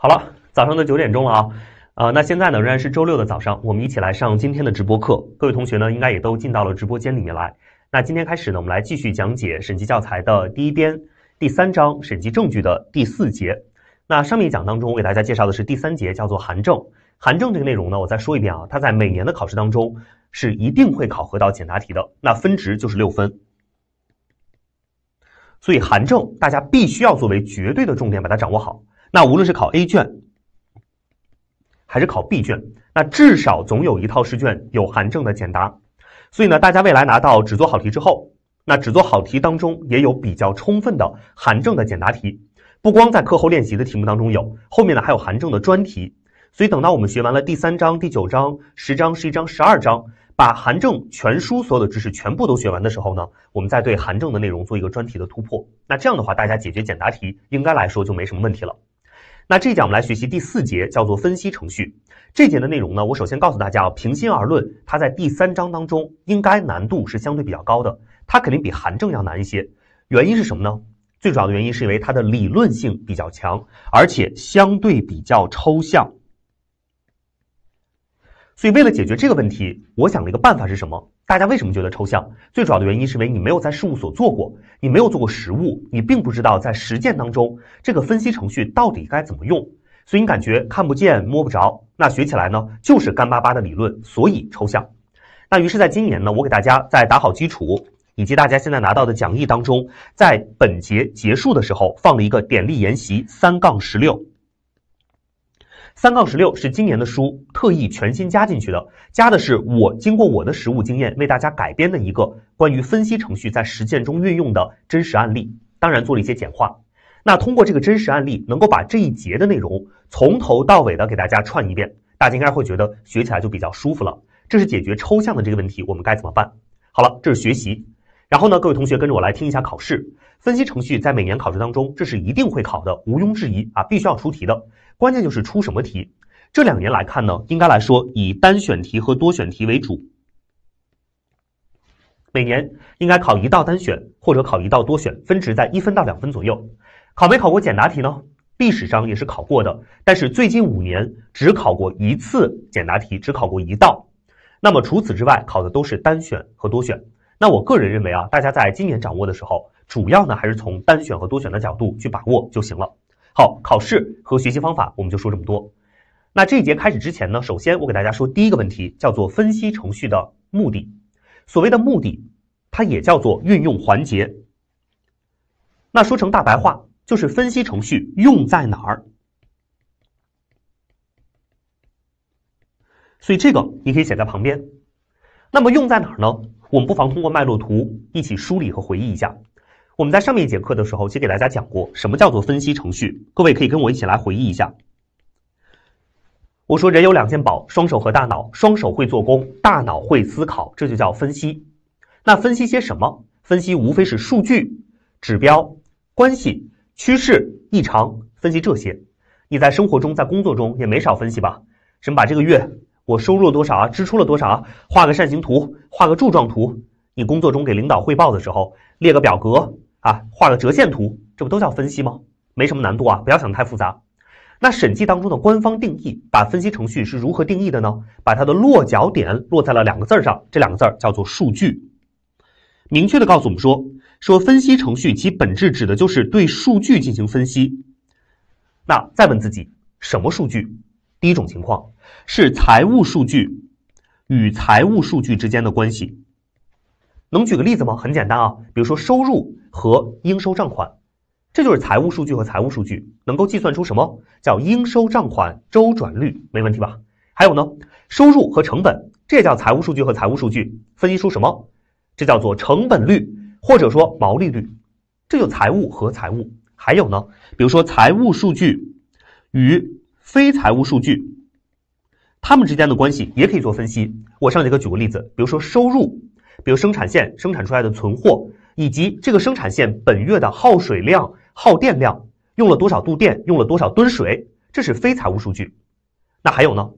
好了，早上的九点钟了啊，呃，那现在呢仍然是周六的早上，我们一起来上今天的直播课。各位同学呢，应该也都进到了直播间里面来。那今天开始呢，我们来继续讲解审计教材的第一编第三章审计证据的第四节。那上面一讲当中，我给大家介绍的是第三节，叫做函证。函证这个内容呢，我再说一遍啊，它在每年的考试当中是一定会考核到简答题的，那分值就是六分。所以函证大家必须要作为绝对的重点，把它掌握好。那无论是考 A 卷还是考 B 卷，那至少总有一套试卷有韩正的简答。所以呢，大家未来拿到《只做好题》之后，那只做好题当中也有比较充分的韩正的简答题。不光在课后练习的题目当中有，后面呢还有韩正的专题。所以等到我们学完了第三章、第九章、十章、十一章、十二章，把韩正全书所有的知识全部都学完的时候呢，我们再对韩正的内容做一个专题的突破。那这样的话，大家解决简答题应该来说就没什么问题了。那这一讲我们来学习第四节，叫做分析程序。这节的内容呢，我首先告诉大家，啊，平心而论，它在第三章当中应该难度是相对比较高的，它肯定比函证要难一些。原因是什么呢？最主要的原因是因为它的理论性比较强，而且相对比较抽象。所以为了解决这个问题，我想了一个办法是什么？大家为什么觉得抽象？最主要的原因是因为你没有在事务所做过，你没有做过实务，你并不知道在实践当中这个分析程序到底该怎么用，所以你感觉看不见摸不着。那学起来呢，就是干巴巴的理论，所以抽象。那于是，在今年呢，我给大家在打好基础，以及大家现在拿到的讲义当中，在本节结束的时候放了一个典例研习三杠十六。三杠十六是今年的书特意全新加进去的，加的是我经过我的实务经验为大家改编的一个关于分析程序在实践中运用的真实案例，当然做了一些简化。那通过这个真实案例，能够把这一节的内容从头到尾的给大家串一遍，大家应该会觉得学起来就比较舒服了。这是解决抽象的这个问题，我们该怎么办？好了，这是学习。然后呢，各位同学跟着我来听一下考试。分析程序在每年考试当中，这是一定会考的，毋庸置疑啊，必须要出题的。关键就是出什么题。这两年来看呢，应该来说以单选题和多选题为主。每年应该考一道单选或者考一道多选，分值在一分到两分左右。考没考过简答题呢？历史上也是考过的，但是最近五年只考过一次简答题，只考过一道。那么除此之外，考的都是单选和多选。那我个人认为啊，大家在今年掌握的时候，主要呢还是从单选和多选的角度去把握就行了。好，考试和学习方法我们就说这么多。那这一节开始之前呢，首先我给大家说第一个问题，叫做分析程序的目的。所谓的目的，它也叫做运用环节。那说成大白话，就是分析程序用在哪儿。所以这个你可以写在旁边。那么用在哪儿呢？我们不妨通过脉络图一起梳理和回忆一下。我们在上面一节课的时候，其实给大家讲过什么叫做分析程序。各位可以跟我一起来回忆一下。我说人有两件宝，双手和大脑。双手会做工，大脑会思考，这就叫分析。那分析些什么？分析无非是数据、指标、关系、趋势、异常，分析这些。你在生活中、在工作中也没少分析吧？什么？把这个月我收入了多少啊，支出了多少？啊，画个扇形图，画个柱状图。你工作中给领导汇报的时候，列个表格。啊，画个折线图，这不都叫分析吗？没什么难度啊，不要想太复杂。那审计当中的官方定义，把分析程序是如何定义的呢？把它的落脚点落在了两个字儿上，这两个字儿叫做“数据”。明确的告诉我们说，说分析程序其本质指的就是对数据进行分析。那再问自己，什么数据？第一种情况是财务数据与财务数据之间的关系，能举个例子吗？很简单啊，比如说收入。和应收账款，这就是财务数据和财务数据能够计算出什么？叫应收账款周转率，没问题吧？还有呢，收入和成本，这也叫财务数据和财务数据分析出什么？这叫做成本率或者说毛利率，这就财务和财务。还有呢，比如说财务数据与非财务数据，它们之间的关系也可以做分析。我上节课举过例子，比如说收入，比如生产线生产出来的存货。以及这个生产线本月的耗水量、耗电量用了多少度电，用了多少吨水，这是非财务数据。那还有呢？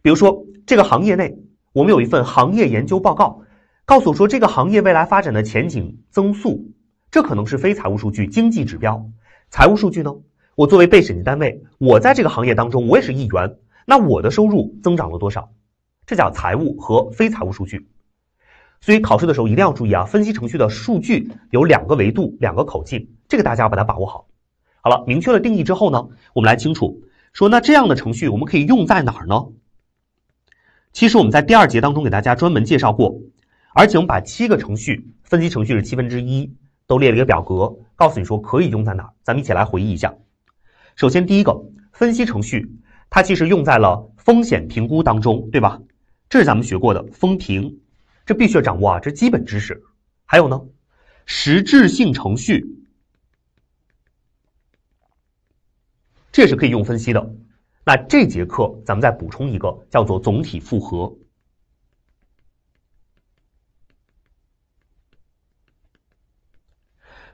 比如说这个行业内，我们有一份行业研究报告，告诉我说这个行业未来发展的前景、增速，这可能是非财务数据、经济指标。财务数据呢？我作为被审计单位，我在这个行业当中我也是一员，那我的收入增长了多少？这叫财务和非财务数据。所以考试的时候一定要注意啊！分析程序的数据有两个维度、两个口径，这个大家要把它把握好。好了，明确了定义之后呢，我们来清楚说，那这样的程序我们可以用在哪儿呢？其实我们在第二节当中给大家专门介绍过，而且我们把七个程序分析程序是七分之一都列了一个表格，告诉你说可以用在哪儿。咱们一起来回忆一下。首先，第一个分析程序，它其实用在了风险评估当中，对吧？这是咱们学过的风评。这必须要掌握啊，这基本知识。还有呢，实质性程序，这是可以用分析的。那这节课咱们再补充一个，叫做总体复合。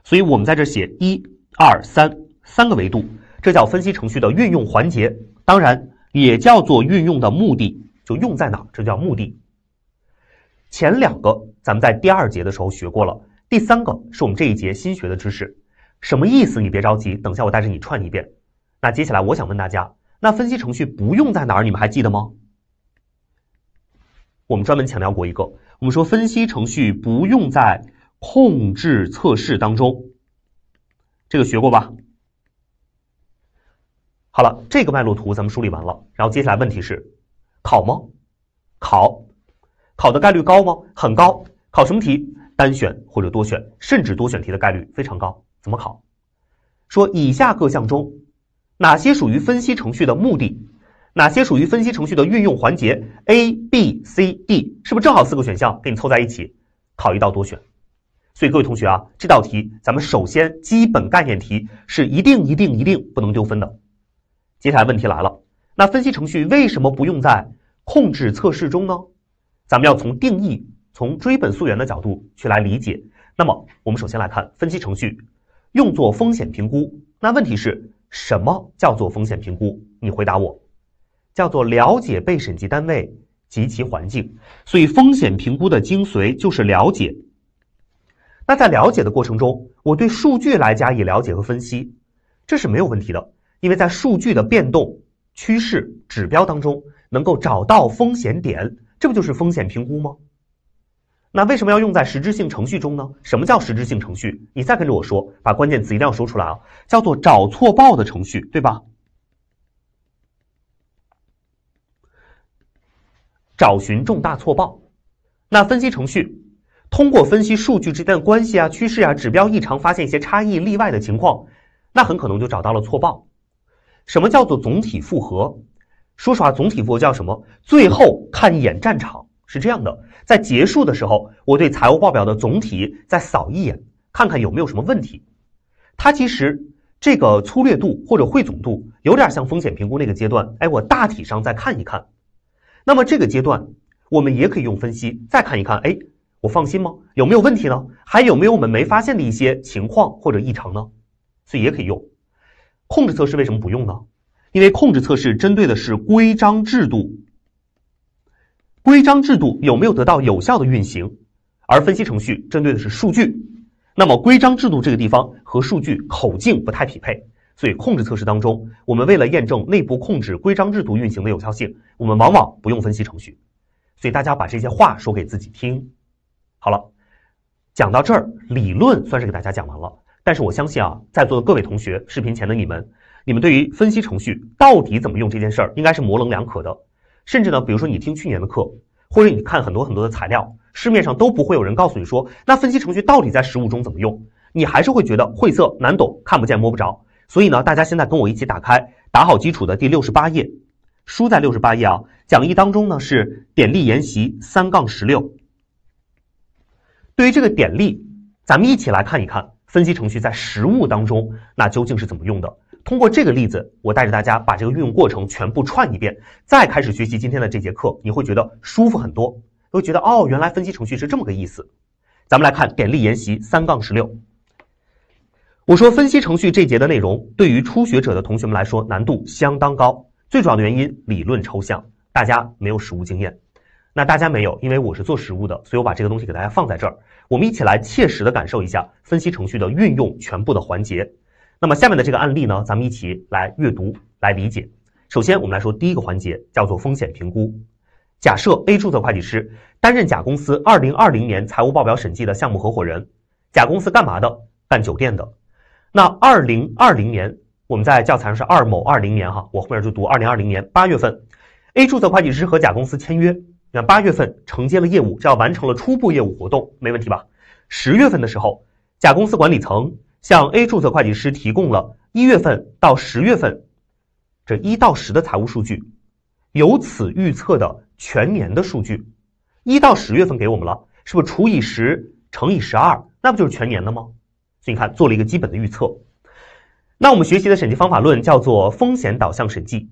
所以我们在这写一、二、三三个维度，这叫分析程序的运用环节，当然也叫做运用的目的，就用在哪，这叫目的。前两个咱们在第二节的时候学过了，第三个是我们这一节新学的知识，什么意思？你别着急，等下我带着你串一遍。那接下来我想问大家，那分析程序不用在哪儿？你们还记得吗？我们专门强调过一个，我们说分析程序不用在控制测试当中，这个学过吧？好了，这个脉络图咱们梳理完了，然后接下来问题是考吗？考。考的概率高吗？很高。考什么题？单选或者多选，甚至多选题的概率非常高。怎么考？说以下各项中，哪些属于分析程序的目的？哪些属于分析程序的运用环节？A、B、C、D 是不是正好四个选项给你凑在一起考一道多选？所以各位同学啊，这道题咱们首先基本概念题是一定一定一定不能丢分的。接下来问题来了，那分析程序为什么不用在控制测试中呢？咱们要从定义，从追本溯源的角度去来理解。那么，我们首先来看分析程序，用作风险评估。那问题是什么叫做风险评估？你回答我，叫做了解被审计单位及其环境。所以，风险评估的精髓就是了解。那在了解的过程中，我对数据来加以了解和分析，这是没有问题的，因为在数据的变动趋势指标当中，能够找到风险点。这不就是风险评估吗？那为什么要用在实质性程序中呢？什么叫实质性程序？你再跟着我说，把关键词一定要说出来啊！叫做找错报的程序，对吧？找寻重大错报。那分析程序，通过分析数据之间的关系啊、趋势啊、指标异常，发现一些差异、例外的情况，那很可能就找到了错报。什么叫做总体复核？说实话，总体务叫什么？最后看一眼战场是这样的，在结束的时候，我对财务报表的总体再扫一眼，看看有没有什么问题。它其实这个粗略度或者汇总度有点像风险评估那个阶段，哎，我大体上再看一看。那么这个阶段我们也可以用分析再看一看，哎，我放心吗？有没有问题呢？还有没有我们没发现的一些情况或者异常呢？所以也可以用控制测试，为什么不用呢？因为控制测试针对的是规章制度，规章制度有没有得到有效的运行，而分析程序针对的是数据，那么规章制度这个地方和数据口径不太匹配，所以控制测试当中，我们为了验证内部控制规章制度运行的有效性，我们往往不用分析程序。所以大家把这些话说给自己听。好了，讲到这儿，理论算是给大家讲完了。但是我相信啊，在座的各位同学，视频前的你们。你们对于分析程序到底怎么用这件事儿，应该是模棱两可的。甚至呢，比如说你听去年的课，或者你看很多很多的材料，市面上都不会有人告诉你说，那分析程序到底在实务中怎么用，你还是会觉得晦涩难懂，看不见摸不着。所以呢，大家现在跟我一起打开打好基础的第六十八页，书在六十八页啊，讲义当中呢是典例研习三杠十六。对于这个典例，咱们一起来看一看分析程序在实务当中那究竟是怎么用的。通过这个例子，我带着大家把这个运用过程全部串一遍，再开始学习今天的这节课，你会觉得舒服很多，会觉得哦，原来分析程序是这么个意思。咱们来看典例研习三杠十六。我说分析程序这节的内容对于初学者的同学们来说难度相当高，最主要的原因理论抽象，大家没有实物经验。那大家没有，因为我是做实物的，所以我把这个东西给大家放在这儿，我们一起来切实的感受一下分析程序的运用全部的环节。那么下面的这个案例呢，咱们一起来阅读来理解。首先，我们来说第一个环节叫做风险评估。假设 A 注册会计师担任甲公司二零二零年财务报表审计的项目合伙人。甲公司干嘛的？办酒店的。那二零二零年，我们在教材上是二某二零年哈，我后面就读二零二零年八月份，A 注册会计师和甲公司签约。那八月份承接了业务，这要完成了初步业务活动，没问题吧？十月份的时候，甲公司管理层。向 A 注册会计师提供了一月份到十月份这一到十的财务数据，由此预测的全年的数据，一到十月份给我们了，是不是除以十乘以十二，那不就是全年的吗？所以你看，做了一个基本的预测。那我们学习的审计方法论叫做风险导向审计，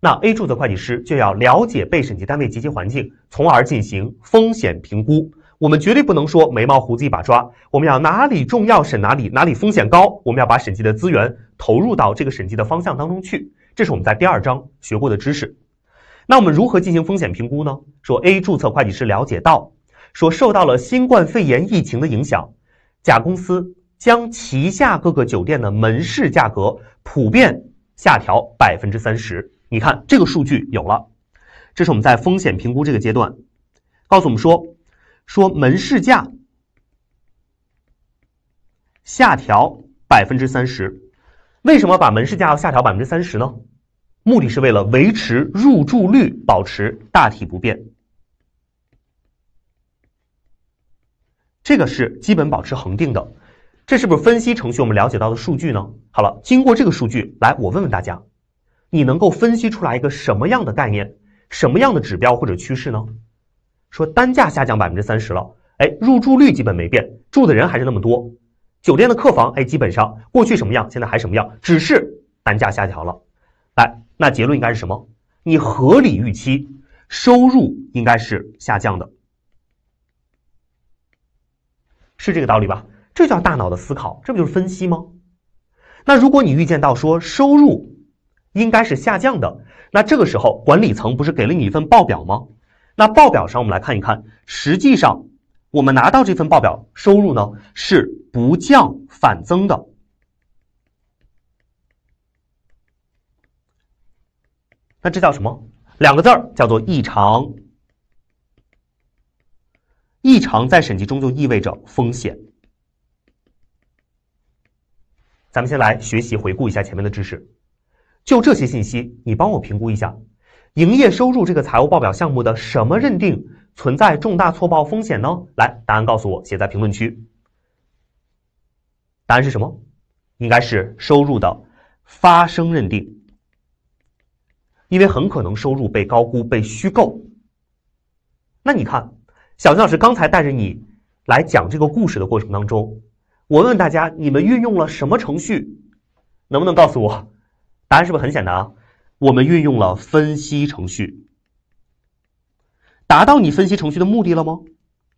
那 A 注册会计师就要了解被审计单位及其环境，从而进行风险评估。我们绝对不能说眉毛胡子一把抓，我们要哪里重要审哪里，哪里风险高，我们要把审计的资源投入到这个审计的方向当中去。这是我们在第二章学过的知识。那我们如何进行风险评估呢？说 A 注册会计师了解到，说受到了新冠肺炎疫情的影响，甲公司将旗下各个酒店的门市价格普遍下调百分之三十。你看这个数据有了，这是我们在风险评估这个阶段告诉我们说。说门市价下调百分之三十，为什么把门市价要下调百分之三十呢？目的是为了维持入住率保持大体不变，这个是基本保持恒定的。这是不是分析程序我们了解到的数据呢？好了，经过这个数据，来我问问大家，你能够分析出来一个什么样的概念、什么样的指标或者趋势呢？说单价下降百分之三十了，哎，入住率基本没变，住的人还是那么多，酒店的客房哎，基本上过去什么样，现在还什么样，只是单价下调了。来，那结论应该是什么？你合理预期收入应该是下降的，是这个道理吧？这叫大脑的思考，这不就是分析吗？那如果你预见到说收入应该是下降的，那这个时候管理层不是给了你一份报表吗？那报表上我们来看一看，实际上我们拿到这份报表，收入呢是不降反增的。那这叫什么？两个字儿，叫做异常。异常在审计中就意味着风险。咱们先来学习回顾一下前面的知识，就这些信息，你帮我评估一下。营业收入这个财务报表项目的什么认定存在重大错报风险呢？来，答案告诉我，写在评论区。答案是什么？应该是收入的发生认定，因为很可能收入被高估、被虚构。那你看，小陈老师刚才带着你来讲这个故事的过程当中，我问问大家，你们运用了什么程序？能不能告诉我？答案是不是很简单啊？我们运用了分析程序，达到你分析程序的目的了吗？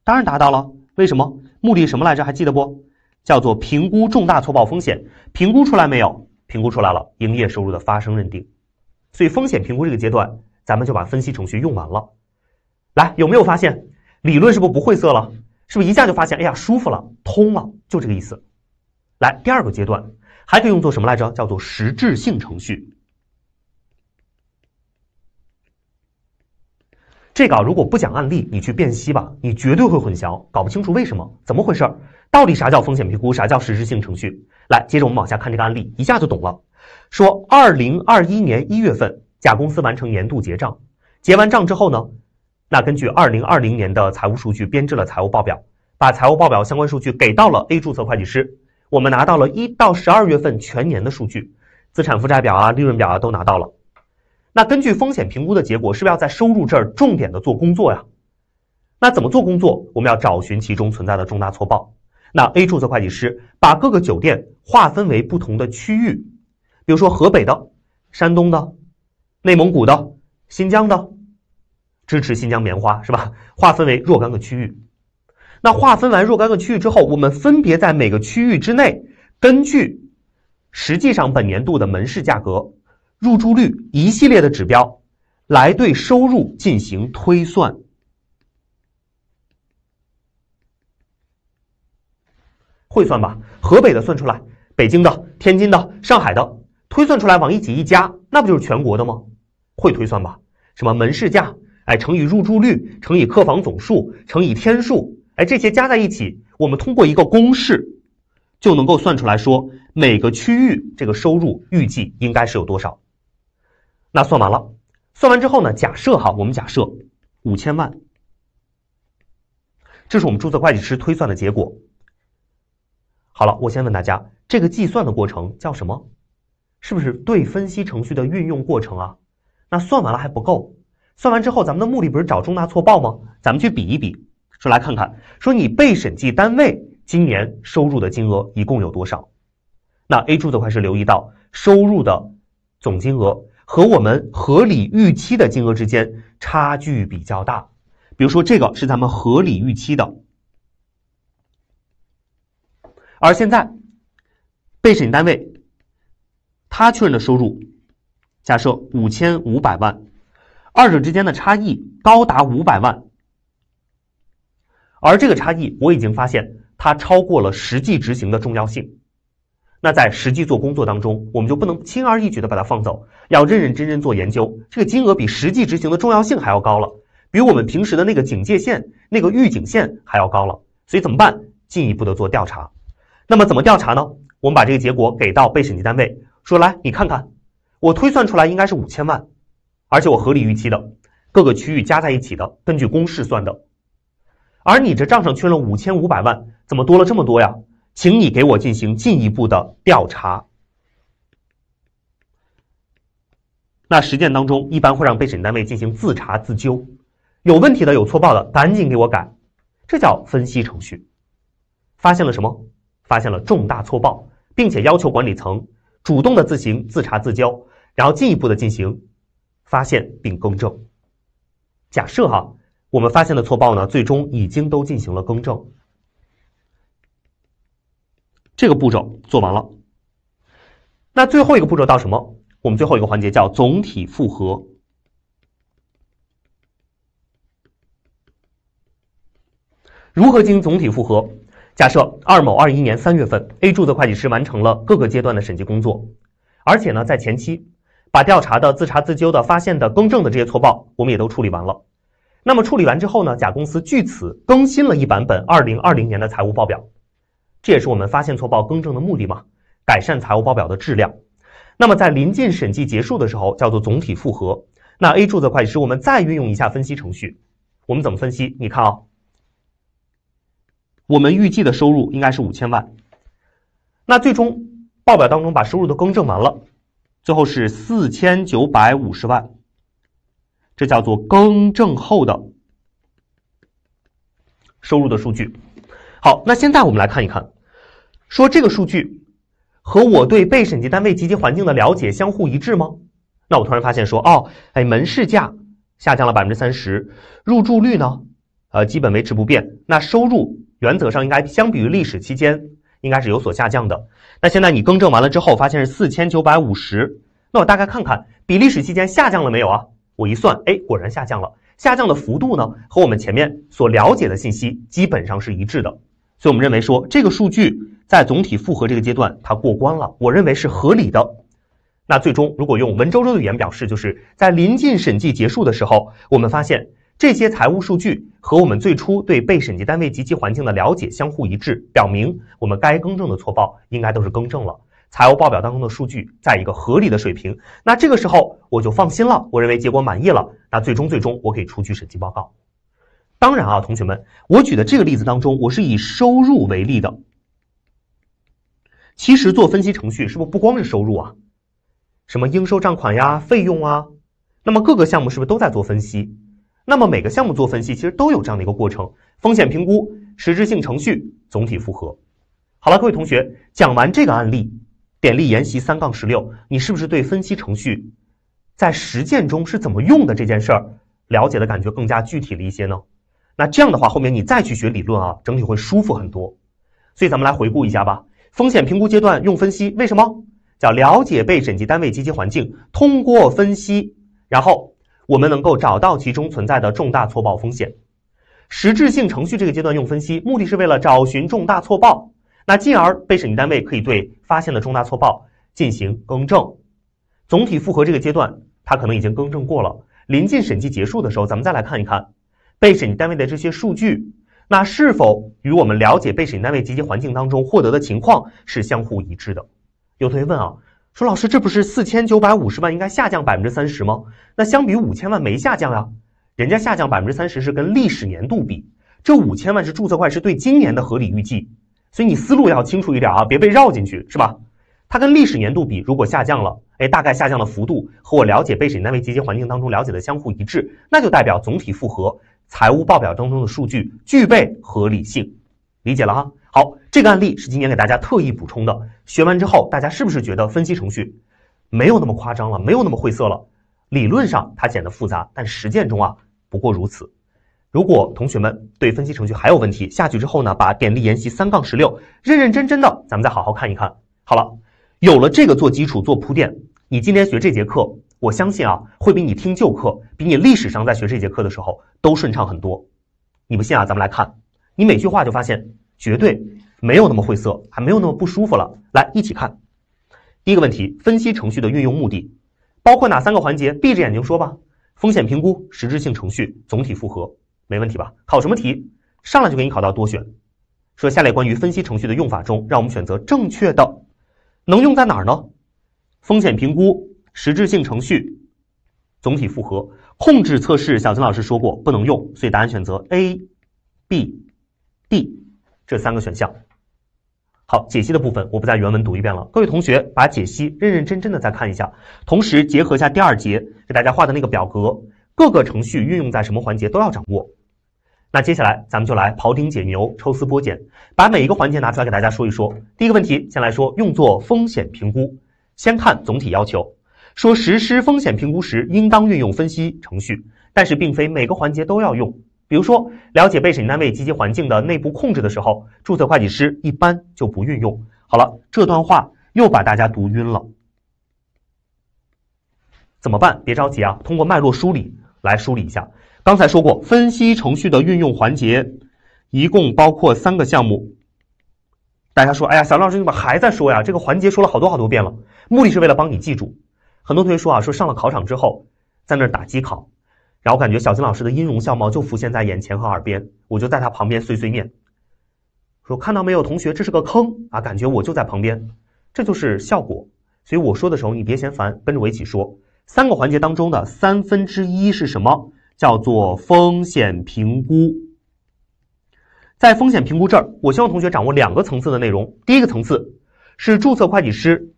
当然达到了。为什么？目的什么来着？还记得不？叫做评估重大错报风险。评估出来没有？评估出来了。营业收入的发生认定。所以风险评估这个阶段，咱们就把分析程序用完了。来，有没有发现理论是不是不晦涩了？是不是一下就发现？哎呀，舒服了，通了，就这个意思。来，第二个阶段还可以用作什么来着？叫做实质性程序。这个如果不讲案例，你去辨析吧，你绝对会混淆，搞不清楚为什么，怎么回事儿，到底啥叫风险评估，啥叫实质性程序。来，接着我们往下看这个案例，一下就懂了。说二零二一年一月份，甲公司完成年度结账，结完账之后呢，那根据二零二零年的财务数据编制了财务报表，把财务报表相关数据给到了 A 注册会计师。我们拿到了一到十二月份全年的数据，资产负债表啊，利润表啊都拿到了。那根据风险评估的结果，是不是要在收入这儿重点的做工作呀？那怎么做工作？我们要找寻其中存在的重大错报。那 A 注册会计师把各个酒店划分为不同的区域，比如说河北的、山东的、内蒙古的、新疆的，支持新疆棉花是吧？划分为若干个区域。那划分完若干个区域之后，我们分别在每个区域之内，根据实际上本年度的门市价格。入住率一系列的指标，来对收入进行推算，会算吧？河北的算出来，北京的、天津的、上海的推算出来，往一起一加，那不就是全国的吗？会推算吧？什么门市价，哎乘以入住率，乘以客房总数，乘以天数，哎这些加在一起，我们通过一个公式就能够算出来，说每个区域这个收入预计应该是有多少。那算完了，算完之后呢？假设哈，我们假设五千万，这是我们注册会计师推算的结果。好了，我先问大家，这个计算的过程叫什么？是不是对分析程序的运用过程啊？那算完了还不够，算完之后，咱们的目的不是找重大错报吗？咱们去比一比，说来看看，说你被审计单位今年收入的金额一共有多少？那 A 注册会计师留意到收入的总金额。和我们合理预期的金额之间差距比较大，比如说这个是咱们合理预期的，而现在被审单位他确认的收入假设五千五百万，二者之间的差异高达五百万，而这个差异我已经发现它超过了实际执行的重要性。那在实际做工作当中，我们就不能轻而易举的把它放走，要认认真真做研究。这个金额比实际执行的重要性还要高了，比我们平时的那个警戒线、那个预警线还要高了。所以怎么办？进一步的做调查。那么怎么调查呢？我们把这个结果给到被审计单位，说：“来，你看看，我推算出来应该是五千万，而且我合理预期的，各个区域加在一起的，根据公式算的。而你这账上缺了五千五百万，怎么多了这么多呀？”请你给我进行进一步的调查。那实践当中，一般会让被审单位进行自查自纠，有问题的、有错报的，赶紧给我改。这叫分析程序。发现了什么？发现了重大错报，并且要求管理层主动的自行自查自纠，然后进一步的进行发现并更正。假设哈，我们发现的错报呢，最终已经都进行了更正。这个步骤做完了，那最后一个步骤到什么？我们最后一个环节叫总体复核。如何进行总体复核？假设二某二一年三月份，A 注册会计师完成了各个阶段的审计工作，而且呢，在前期把调查的自查自纠的发现的更正的这些错报，我们也都处理完了。那么处理完之后呢，甲公司据此更新了一版本二零二零年的财务报表。这也是我们发现错报更正的目的嘛，改善财务报表的质量。那么在临近审计结束的时候，叫做总体复核。那 A 注册会计师，我们再运用一下分析程序，我们怎么分析？你看啊，我们预计的收入应该是五千万，那最终报表当中把收入都更正完了，最后是四千九百五十万，这叫做更正后的收入的数据。好，那现在我们来看一看，说这个数据和我对被审计单位及其环境的了解相互一致吗？那我突然发现说，哦，哎，门市价下降了百分之三十，入住率呢，呃，基本维持不变。那收入原则上应该相比于历史期间应该是有所下降的。那现在你更正完了之后，发现是四千九百五十，那我大概看看比历史期间下降了没有啊？我一算，哎，果然下降了，下降的幅度呢和我们前面所了解的信息基本上是一致的。所以我们认为说，这个数据在总体复核这个阶段，它过关了，我认为是合理的。那最终，如果用文绉绉的语言表示，就是在临近审计结束的时候，我们发现这些财务数据和我们最初对被审计单位及其环境的了解相互一致，表明我们该更正的错报应该都是更正了，财务报表当中的数据在一个合理的水平。那这个时候我就放心了，我认为结果满意了。那最终，最终我可以出具审计报告。当然啊，同学们，我举的这个例子当中，我是以收入为例的。其实做分析程序，是不是不光是收入啊？什么应收账款呀、费用啊，那么各个项目是不是都在做分析？那么每个项目做分析，其实都有这样的一个过程：风险评估、实质性程序、总体复核。好了，各位同学，讲完这个案例，典例研习三杠十六，你是不是对分析程序在实践中是怎么用的这件事儿了解的感觉更加具体了一些呢？那这样的话，后面你再去学理论啊，整体会舒服很多。所以咱们来回顾一下吧。风险评估阶段用分析，为什么叫了解被审计单位及其环境？通过分析，然后我们能够找到其中存在的重大错报风险。实质性程序这个阶段用分析，目的是为了找寻重大错报。那进而被审计单位可以对发现的重大错报进行更正。总体复核这个阶段，它可能已经更正过了。临近审计结束的时候，咱们再来看一看。被审单位的这些数据，那是否与我们了解被审单位及其环境当中获得的情况是相互一致的？有同学问啊，说老师，这不是四千九百五十万应该下降百分之三十吗？那相比五千万没下降啊，人家下降百分之三十是跟历史年度比，这五千万是注册会计师对今年的合理预计，所以你思路要清楚一点啊，别被绕进去，是吧？它跟历史年度比，如果下降了，哎，大概下降的幅度和我了解被审单位及其环境当中了解的相互一致，那就代表总体复核。财务报表当中的数据具备合理性，理解了哈？好，这个案例是今年给大家特意补充的。学完之后，大家是不是觉得分析程序没有那么夸张了，没有那么晦涩了？理论上它显得复杂，但实践中啊不过如此。如果同学们对分析程序还有问题，下去之后呢，把点力研习三杠十六认认真真的，咱们再好好看一看。好了，有了这个做基础做铺垫，你今天学这节课。我相信啊，会比你听旧课，比你历史上在学这节课的时候都顺畅很多。你不信啊？咱们来看，你每句话就发现绝对没有那么晦涩，还没有那么不舒服了。来，一起看。第一个问题，分析程序的运用目的包括哪三个环节？闭着眼睛说吧。风险评估、实质性程序、总体复核，没问题吧？考什么题？上来就给你考到多选。说下列关于分析程序的用法中，让我们选择正确的，能用在哪儿呢？风险评估。实质性程序，总体复合控制测试，小曾老师说过不能用，所以答案选择 A、B、D 这三个选项。好，解析的部分我不在原文读一遍了，各位同学把解析认认真真的再看一下，同时结合一下第二节给大家画的那个表格，各个程序运用在什么环节都要掌握。那接下来咱们就来庖丁解牛，抽丝剥茧，把每一个环节拿出来给大家说一说。第一个问题，先来说用作风险评估，先看总体要求。说实施风险评估时，应当运用分析程序，但是并非每个环节都要用。比如说，了解被审计单位及其环境的内部控制的时候，注册会计师一般就不运用。好了，这段话又把大家读晕了，怎么办？别着急啊，通过脉络梳理来梳理一下。刚才说过，分析程序的运用环节一共包括三个项目。大家说，哎呀，小老师你怎么还在说呀？这个环节说了好多好多遍了，目的是为了帮你记住。很多同学说啊，说上了考场之后，在那打机考，然后感觉小金老师的音容笑貌就浮现在眼前和耳边，我就在他旁边碎碎念，说看到没有同学，这是个坑啊！感觉我就在旁边，这就是效果。所以我说的时候，你别嫌烦，跟着我一起说。三个环节当中的三分之一是什么？叫做风险评估。在风险评估这儿，我希望同学掌握两个层次的内容。第一个层次是注册会计师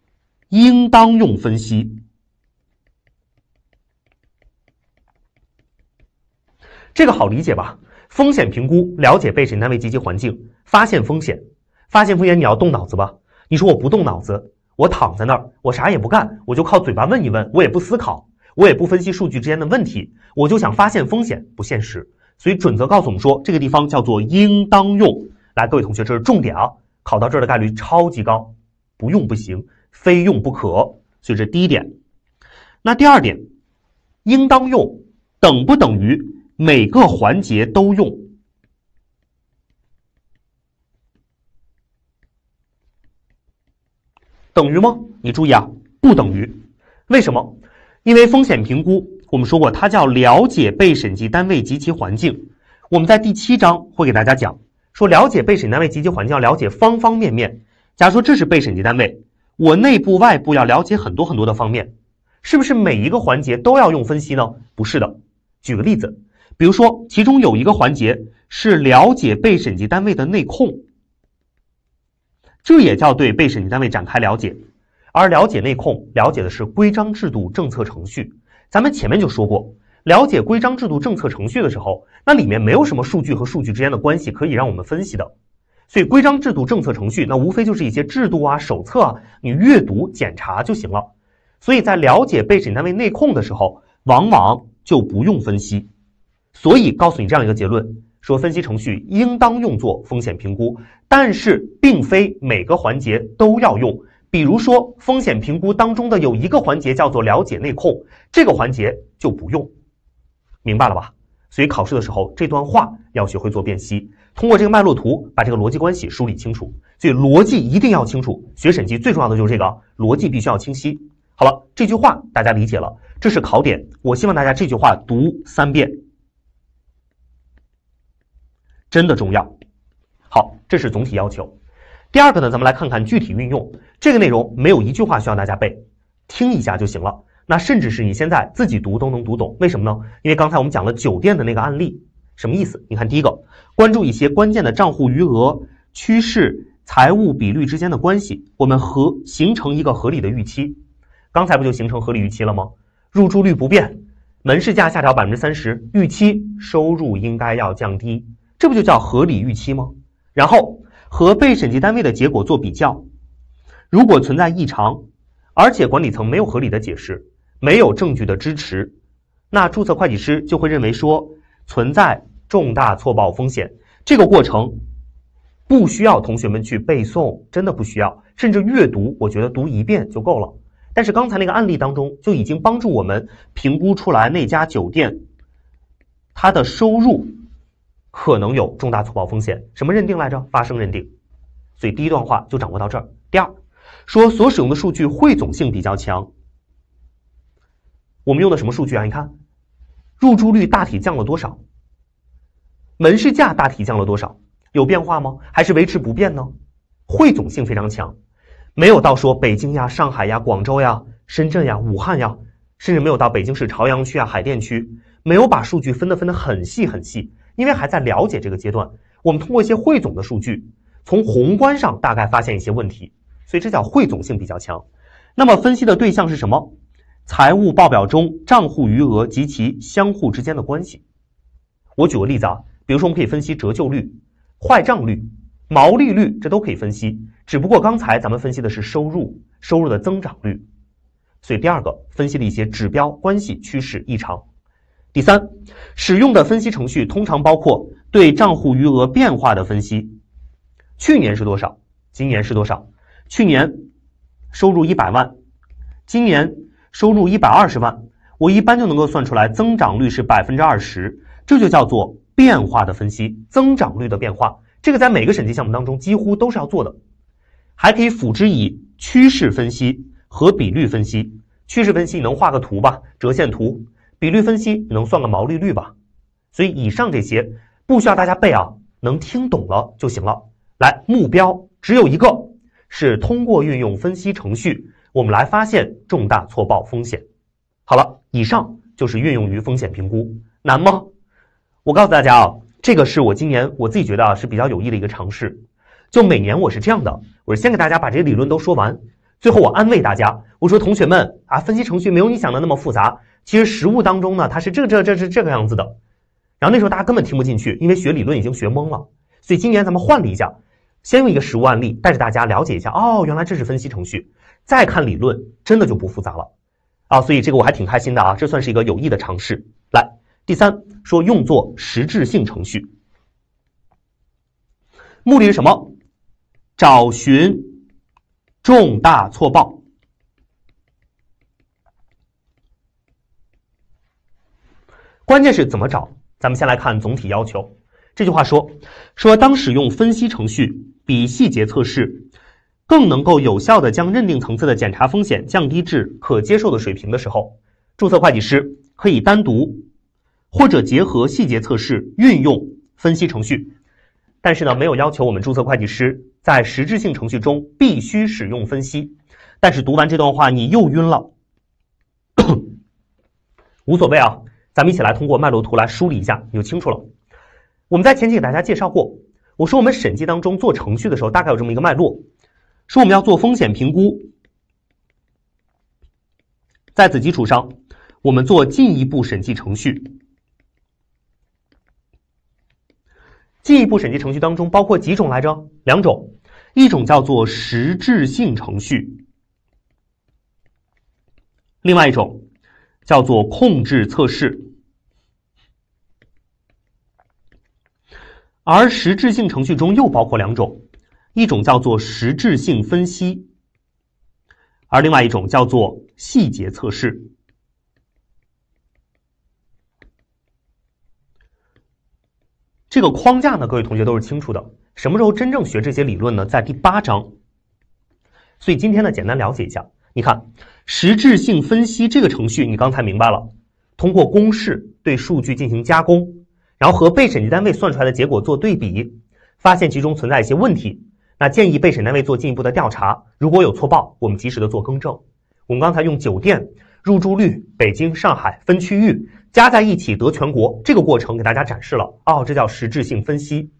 应当用分析。这个好理解吧？风险评估，了解被审单位及其环境，发现风险，发现风险你要动脑子吧？你说我不动脑子，我躺在那儿，我啥也不干，我就靠嘴巴问一问，我也不思考，我也不分析数据之间的问题，我就想发现风险，不现实。所以准则告诉我们说，这个地方叫做应当用。来，各位同学，这是重点啊，考到这儿的概率超级高，不用不行，非用不可。所以这是第一点。那第二点，应当用等不等于？每个环节都用等于吗？你注意啊，不等于。为什么？因为风险评估，我们说过，它叫了解被审计单位及其环境。我们在第七章会给大家讲，说了解被审计单位及其环境要了解方方面面。假如说这是被审计单位，我内部外部要了解很多很多的方面，是不是每一个环节都要用分析呢？不是的。举个例子。比如说，其中有一个环节是了解被审计单位的内控，这也叫对被审计单位展开了解。而了解内控，了解的是规章制度、政策、程序。咱们前面就说过，了解规章制度、政策、程序的时候，那里面没有什么数据和数据之间的关系可以让我们分析的。所以，规章制度、政策、程序，那无非就是一些制度啊、手册啊，你阅读、检查就行了。所以在了解被审计单位内控的时候，往往就不用分析。所以告诉你这样一个结论：说分析程序应当用作风险评估，但是并非每个环节都要用。比如说，风险评估当中的有一个环节叫做了解内控，这个环节就不用。明白了吧？所以考试的时候，这段话要学会做辨析。通过这个脉络图，把这个逻辑关系梳理清楚。所以逻辑一定要清楚。学审计最重要的就是这个逻辑必须要清晰。好了，这句话大家理解了，这是考点。我希望大家这句话读三遍。真的重要，好，这是总体要求。第二个呢，咱们来看看具体运用这个内容，没有一句话需要大家背，听一下就行了。那甚至是你现在自己读都能读懂，为什么呢？因为刚才我们讲了酒店的那个案例，什么意思？你看第一个，关注一些关键的账户余额、趋势、财务比率之间的关系，我们合形成一个合理的预期。刚才不就形成合理预期了吗？入住率不变，门市价下调百分之三十，预期收入应该要降低。这不就叫合理预期吗？然后和被审计单位的结果做比较，如果存在异常，而且管理层没有合理的解释，没有证据的支持，那注册会计师就会认为说存在重大错报风险。这个过程不需要同学们去背诵，真的不需要，甚至阅读，我觉得读一遍就够了。但是刚才那个案例当中，就已经帮助我们评估出来那家酒店它的收入。可能有重大错报风险，什么认定来着？发生认定。所以第一段话就掌握到这儿。第二，说所使用的数据汇总性比较强。我们用的什么数据啊？你看，入住率大体降了多少？门市价大体降了多少？有变化吗？还是维持不变呢？汇总性非常强，没有到说北京呀、上海呀、广州呀、深圳呀、武汉呀，甚至没有到北京市朝阳区啊、海淀区，没有把数据分的分的很细很细。因为还在了解这个阶段，我们通过一些汇总的数据，从宏观上大概发现一些问题，所以这叫汇总性比较强。那么分析的对象是什么？财务报表中账户余额及其相互之间的关系。我举个例子啊，比如说我们可以分析折旧率、坏账率、毛利率，这都可以分析。只不过刚才咱们分析的是收入，收入的增长率。所以第二个，分析了一些指标关系、趋势、异常。第三，使用的分析程序通常包括对账户余额变化的分析。去年是多少？今年是多少？去年收入一百万，今年收入一百二十万，我一般就能够算出来增长率是百分之二十。这就叫做变化的分析，增长率的变化。这个在每个审计项目当中几乎都是要做的。还可以辅之以趋势分析和比率分析。趋势分析能画个图吧，折线图。比率分析能算个毛利率吧，所以以上这些不需要大家背啊，能听懂了就行了。来，目标只有一个，是通过运用分析程序，我们来发现重大错报风险。好了，以上就是运用于风险评估，难吗？我告诉大家啊，这个是我今年我自己觉得啊是比较有益的一个尝试。就每年我是这样的，我是先给大家把这些理论都说完。最后我安慰大家，我说同学们啊，分析程序没有你想的那么复杂。其实实物当中呢，它是这这这是这个样子的。然后那时候大家根本听不进去，因为学理论已经学懵了。所以今年咱们换了一下，先用一个实物案例带着大家了解一下，哦，原来这是分析程序。再看理论，真的就不复杂了。啊，所以这个我还挺开心的啊，这算是一个有益的尝试。来，第三说用作实质性程序，目的是什么？找寻。重大错报，关键是怎么找？咱们先来看总体要求。这句话说，说当使用分析程序比细节测试更能够有效的将认定层次的检查风险降低至可接受的水平的时候，注册会计师可以单独或者结合细节测试运用分析程序，但是呢，没有要求我们注册会计师。在实质性程序中必须使用分析，但是读完这段话你又晕了，无所谓啊，咱们一起来通过脉络图来梳理一下，你就清楚了。我们在前期给大家介绍过，我说我们审计当中做程序的时候，大概有这么一个脉络，说我们要做风险评估，在此基础上，我们做进一步审计程序。进一步审计程序当中包括几种来着？两种，一种叫做实质性程序，另外一种叫做控制测试。而实质性程序中又包括两种，一种叫做实质性分析，而另外一种叫做细节测试。这个框架呢，各位同学都是清楚的。什么时候真正学这些理论呢？在第八章。所以今天呢，简单了解一下。你看，实质性分析这个程序，你刚才明白了，通过公式对数据进行加工，然后和被审计单位算出来的结果做对比，发现其中存在一些问题，那建议被审单位做进一步的调查。如果有错报，我们及时的做更正。我们刚才用酒店。入住率，北京、上海分区域加在一起得全国。这个过程给大家展示了哦，这叫实质性分析。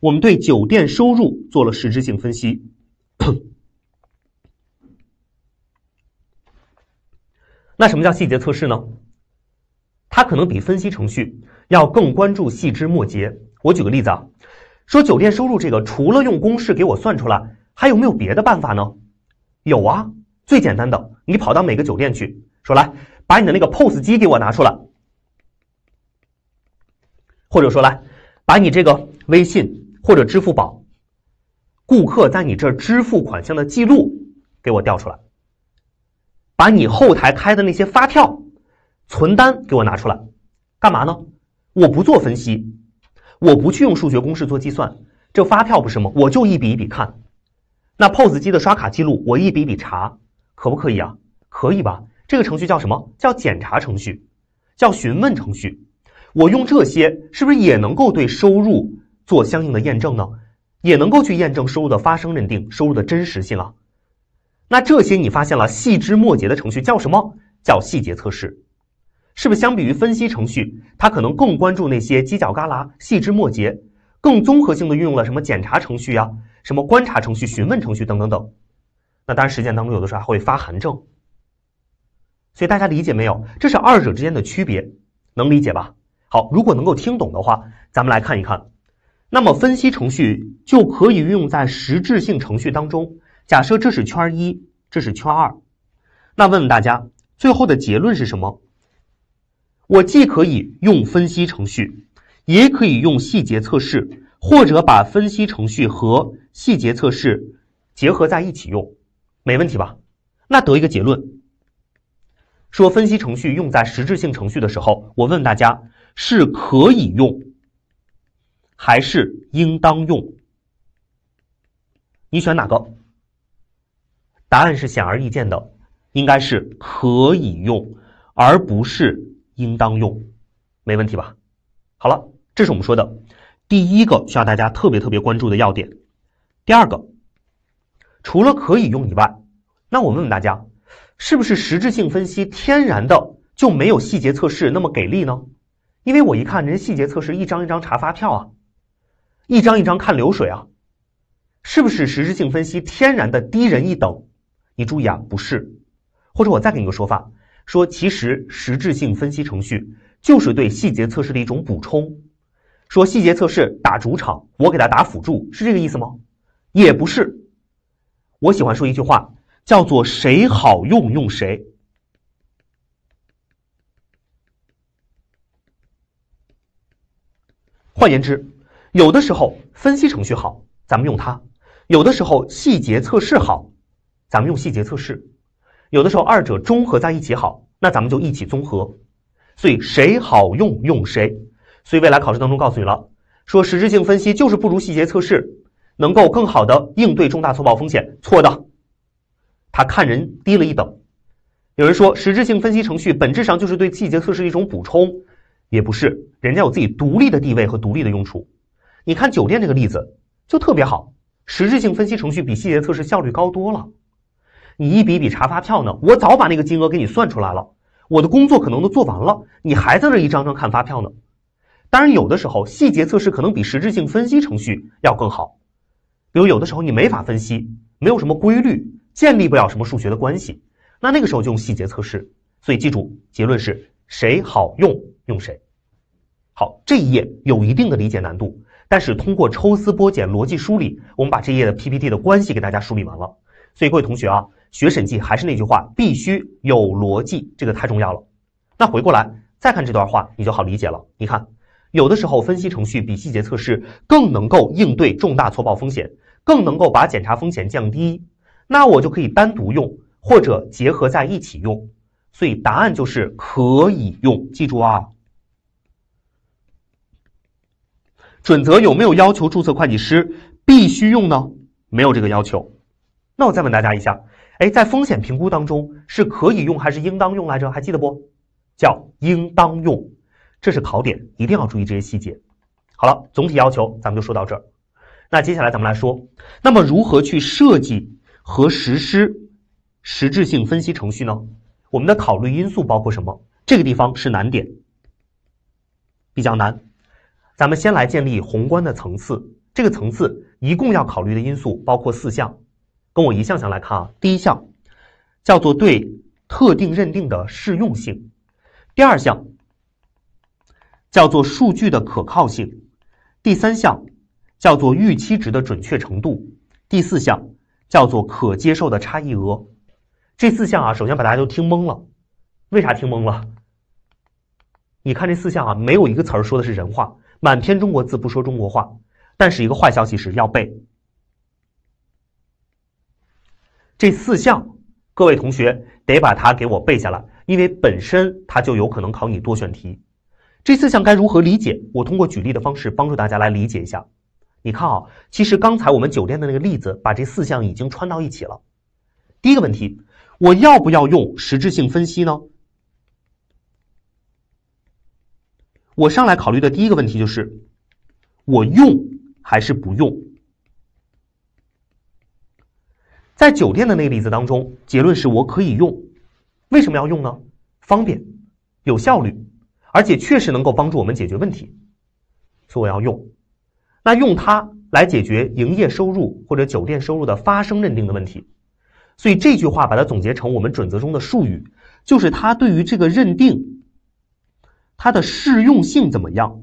我们对酒店收入做了实质性分析。那什么叫细节测试呢？它可能比分析程序要更关注细枝末节。我举个例子啊，说酒店收入这个，除了用公式给我算出来，还有没有别的办法呢？有啊，最简单的，你跑到每个酒店去。说来，把你的那个 POS 机给我拿出来，或者说来，把你这个微信或者支付宝，顾客在你这儿支付款项的记录给我调出来，把你后台开的那些发票、存单给我拿出来，干嘛呢？我不做分析，我不去用数学公式做计算，这发票不是吗？我就一笔一笔看，那 POS 机的刷卡记录我一笔笔查，可不可以啊？可以吧？这个程序叫什么？叫检查程序，叫询问程序。我用这些是不是也能够对收入做相应的验证呢？也能够去验证收入的发生、认定、收入的真实性啊？那这些你发现了细枝末节的程序叫什么？叫细节测试，是不是相比于分析程序，它可能更关注那些犄角旮旯、细枝末节，更综合性的运用了什么检查程序啊，什么观察程序、询问程序等等等。那当然，实践当中有的时候还会发函证。所以大家理解没有？这是二者之间的区别，能理解吧？好，如果能够听懂的话，咱们来看一看。那么分析程序就可以运用在实质性程序当中。假设这是圈一，这是圈二，那问问大家，最后的结论是什么？我既可以用分析程序，也可以用细节测试，或者把分析程序和细节测试结合在一起用，没问题吧？那得一个结论。说分析程序用在实质性程序的时候，我问大家是可以用还是应当用？你选哪个？答案是显而易见的，应该是可以用，而不是应当用，没问题吧？好了，这是我们说的第一个需要大家特别特别关注的要点。第二个，除了可以用以外，那我问问大家。是不是实质性分析天然的就没有细节测试那么给力呢？因为我一看人家细节测试，一张一张查发票啊，一张一张看流水啊，是不是实质性分析天然的低人一等？你注意啊，不是。或者我再给你个说法，说其实实质性分析程序就是对细节测试的一种补充，说细节测试打主场，我给他打辅助，是这个意思吗？也不是。我喜欢说一句话。叫做谁好用用谁。换言之，有的时候分析程序好，咱们用它；有的时候细节测试好，咱们用细节测试；有的时候二者综合在一起好，那咱们就一起综合。所以谁好用用谁。所以未来考试当中告诉你了，说实质性分析就是不如细节测试能够更好的应对重大错报风险，错的。他看人低了一等，有人说实质性分析程序本质上就是对细节测试的一种补充，也不是，人家有自己独立的地位和独立的用处。你看酒店这个例子就特别好，实质性分析程序比细节测试效率高多了。你一笔笔查发票呢，我早把那个金额给你算出来了，我的工作可能都做完了，你还在那一张张看发票呢。当然，有的时候细节测试可能比实质性分析程序要更好，比如有的时候你没法分析，没有什么规律。建立不了什么数学的关系，那那个时候就用细节测试。所以记住，结论是谁好用用谁。好，这一页有一定的理解难度，但是通过抽丝剥茧、逻辑梳理，我们把这一页的 PPT 的关系给大家梳理完了。所以各位同学啊，学审计还是那句话，必须有逻辑，这个太重要了。那回过来再看这段话，你就好理解了。你看，有的时候分析程序比细节测试更能够应对重大错报风险，更能够把检查风险降低。那我就可以单独用，或者结合在一起用，所以答案就是可以用。记住啊，准则有没有要求注册会计师必须用呢？没有这个要求。那我再问大家一下，哎，在风险评估当中是可以用还是应当用来着？还记得不？叫应当用，这是考点，一定要注意这些细节。好了，总体要求咱们就说到这儿。那接下来咱们来说，那么如何去设计？和实施实质性分析程序呢？我们的考虑因素包括什么？这个地方是难点，比较难。咱们先来建立宏观的层次，这个层次一共要考虑的因素包括四项，跟我一项项来看啊。第一项叫做对特定认定的适用性，第二项叫做数据的可靠性，第三项叫做预期值的准确程度，第四项。叫做可接受的差异额，这四项啊，首先把大家都听懵了，为啥听懵了？你看这四项啊，没有一个词儿说的是人话，满篇中国字不说中国话。但是一个坏消息是，要背这四项，各位同学得把它给我背下来，因为本身它就有可能考你多选题。这四项该如何理解？我通过举例的方式帮助大家来理解一下。你看啊，其实刚才我们酒店的那个例子，把这四项已经串到一起了。第一个问题，我要不要用实质性分析呢？我上来考虑的第一个问题就是，我用还是不用？在酒店的那个例子当中，结论是我可以用。为什么要用呢？方便、有效率，而且确实能够帮助我们解决问题，所以我要用。那用它来解决营业收入或者酒店收入的发生认定的问题，所以这句话把它总结成我们准则中的术语，就是它对于这个认定，它的适用性怎么样？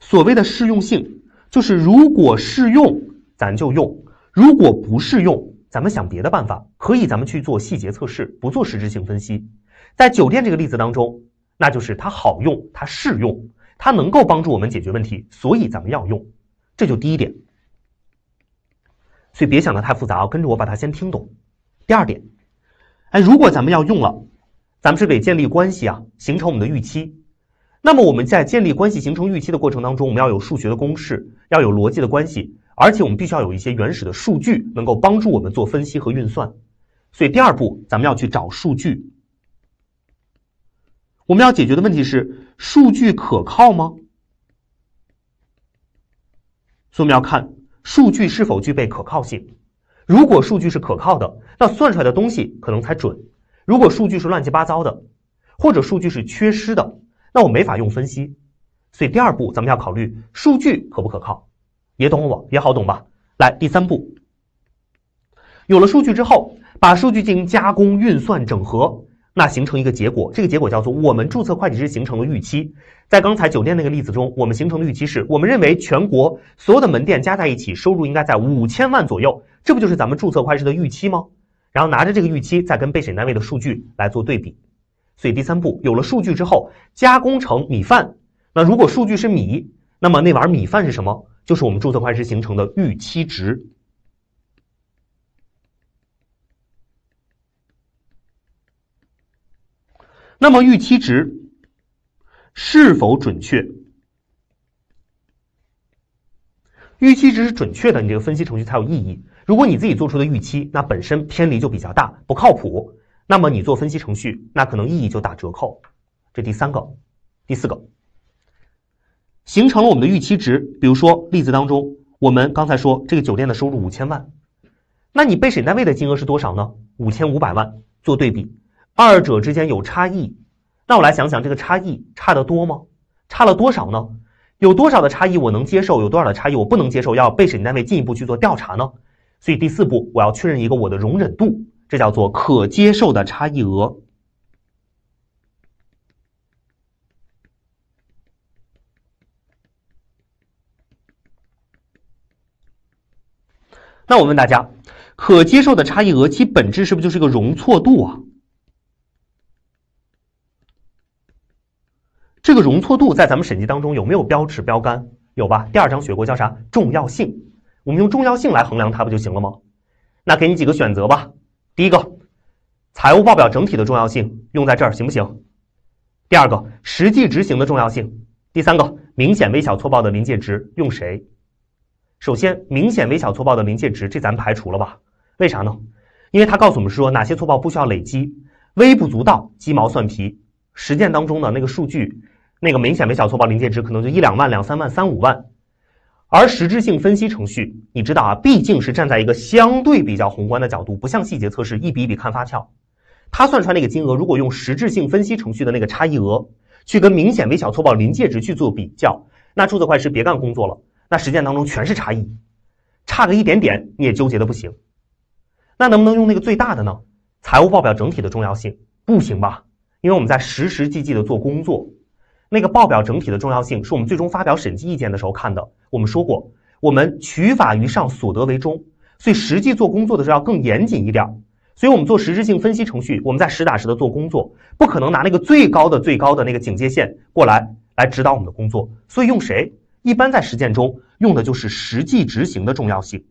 所谓的适用性，就是如果适用，咱就用；如果不适用，咱们想别的办法。可以咱们去做细节测试，不做实质性分析。在酒店这个例子当中，那就是它好用，它适用。它能够帮助我们解决问题，所以咱们要用，这就第一点。所以别想的太复杂啊，跟着我把它先听懂。第二点，哎，如果咱们要用了，咱们是得建立关系啊，形成我们的预期。那么我们在建立关系、形成预期的过程当中，我们要有数学的公式，要有逻辑的关系，而且我们必须要有一些原始的数据，能够帮助我们做分析和运算。所以第二步，咱们要去找数据。我们要解决的问题是。数据可靠吗？所以我们要看数据是否具备可靠性。如果数据是可靠的，那算出来的东西可能才准；如果数据是乱七八糟的，或者数据是缺失的，那我没法用分析。所以第二步，咱们要考虑数据可不可靠，也懂我也好懂吧。来，第三步，有了数据之后，把数据进行加工、运算、整合。那形成一个结果，这个结果叫做我们注册会计师形成的预期。在刚才酒店那个例子中，我们形成的预期是我们认为全国所有的门店加在一起收入应该在五千万左右，这不就是咱们注册会计师的预期吗？然后拿着这个预期再跟被审单位的数据来做对比。所以第三步，有了数据之后加工成米饭。那如果数据是米，那么那碗米饭是什么？就是我们注册会计师形成的预期值。那么预期值是否准确？预期值是准确的，你这个分析程序才有意义。如果你自己做出的预期，那本身偏离就比较大，不靠谱。那么你做分析程序，那可能意义就打折扣。这第三个、第四个，形成了我们的预期值。比如说例子当中，我们刚才说这个酒店的收入五千万，那你被审单位的金额是多少呢？五千五百万，做对比。二者之间有差异，那我来想想这个差异差得多吗？差了多少呢？有多少的差异我能接受？有多少的差异我不能接受？要被审计单位进一步去做调查呢？所以第四步，我要确认一个我的容忍度，这叫做可接受的差异额。那我问大家，可接受的差异额其本质是不是就是个容错度啊？这个容错度在咱们审计当中有没有标尺标杆？有吧？第二章学过叫啥？重要性。我们用重要性来衡量它不就行了吗？那给你几个选择吧。第一个，财务报表整体的重要性用在这儿行不行？第二个，实际执行的重要性。第三个，明显微小错报的临界值用谁？首先，明显微小错报的临界值这咱们排除了吧？为啥呢？因为它告诉我们说哪些错报不需要累积，微不足道、鸡毛蒜皮，实践当中的那个数据。那个明显微小错报临界值可能就一两万两三万三五万，而实质性分析程序，你知道啊，毕竟是站在一个相对比较宏观的角度，不像细节测试一笔一笔看发票，他算出来那个金额，如果用实质性分析程序的那个差异额去跟明显微小错报临界值去做比较，那注册会计师别干工作了。那实践当中全是差异，差个一点点你也纠结的不行。那能不能用那个最大的呢？财务报表整体的重要性不行吧，因为我们在实实际际的做工作。那个报表整体的重要性，是我们最终发表审计意见的时候看的。我们说过，我们取法于上，所得为中，所以实际做工作的时候要更严谨一点。所以我们做实质性分析程序，我们在实打实的做工作，不可能拿那个最高的最高的那个警戒线过来来指导我们的工作。所以用谁？一般在实践中用的就是实际执行的重要性。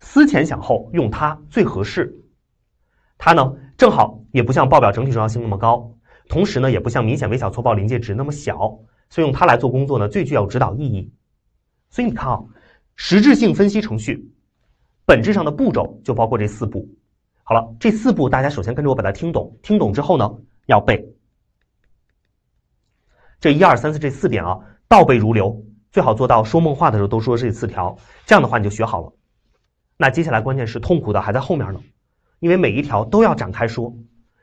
思前想后，用它最合适。它呢？正好也不像报表整体重要性那么高，同时呢也不像明显微小错报临界值那么小，所以用它来做工作呢，最具有指导意义。所以你看啊，实质性分析程序本质上的步骤就包括这四步。好了，这四步大家首先跟着我把它听懂，听懂之后呢要背这一二三四这四点啊，倒背如流，最好做到说梦话的时候都说这四条，这样的话你就学好了。那接下来关键是痛苦的还在后面呢。因为每一条都要展开说，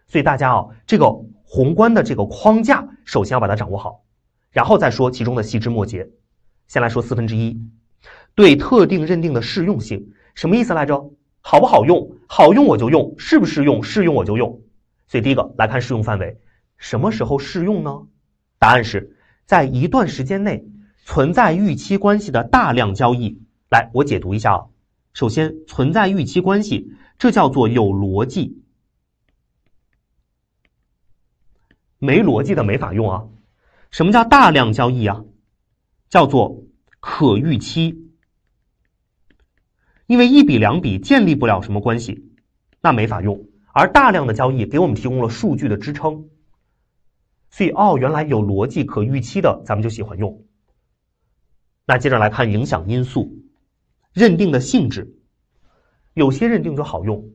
所以大家啊，这个宏观的这个框架首先要把它掌握好，然后再说其中的细枝末节。先来说四分之一，对特定认定的适用性，什么意思来着？好不好用？好用我就用，是不是用？适用我就用。所以第一个来看适用范围，什么时候适用呢？答案是在一段时间内存在预期关系的大量交易。来，我解读一下啊。首先存在预期关系。这叫做有逻辑，没逻辑的没法用啊。什么叫大量交易啊？叫做可预期，因为一笔两笔建立不了什么关系，那没法用。而大量的交易给我们提供了数据的支撑，所以哦，原来有逻辑可预期的，咱们就喜欢用。那接着来看影响因素认定的性质。有些认定就好用，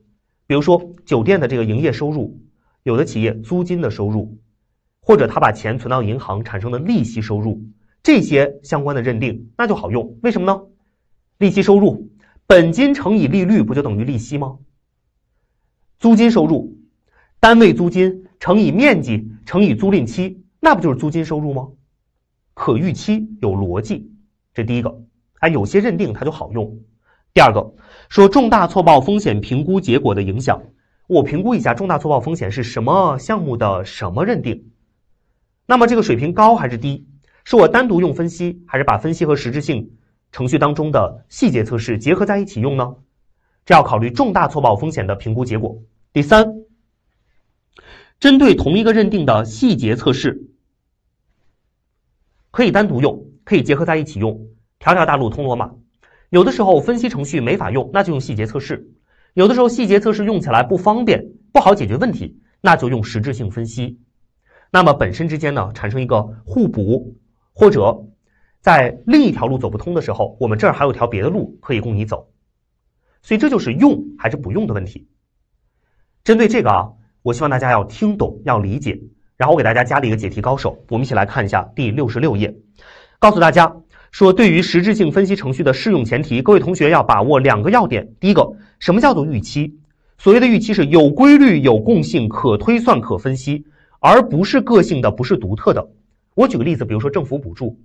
比如说酒店的这个营业收入，有的企业租金的收入，或者他把钱存到银行产生的利息收入，这些相关的认定那就好用。为什么呢？利息收入本金乘以利率不就等于利息吗？租金收入单位租金乘以面积乘以租赁期，那不就是租金收入吗？可预期有逻辑，这第一个，哎，有些认定它就好用。第二个。说重大错报风险评估结果的影响，我评估一下重大错报风险是什么项目的什么认定，那么这个水平高还是低？是我单独用分析，还是把分析和实质性程序当中的细节测试结合在一起用呢？这要考虑重大错报风险的评估结果。第三，针对同一个认定的细节测试，可以单独用，可以结合在一起用，条条大路通罗马。有的时候分析程序没法用，那就用细节测试；有的时候细节测试用起来不方便、不好解决问题，那就用实质性分析。那么本身之间呢，产生一个互补，或者在另一条路走不通的时候，我们这儿还有条别的路可以供你走。所以这就是用还是不用的问题。针对这个，啊，我希望大家要听懂、要理解。然后我给大家加了一个解题高手，我们一起来看一下第六十六页，告诉大家。说对于实质性分析程序的适用前提，各位同学要把握两个要点。第一个，什么叫做预期？所谓的预期是有规律、有共性、可推算、可分析，而不是个性的，不是独特的。我举个例子，比如说政府补助，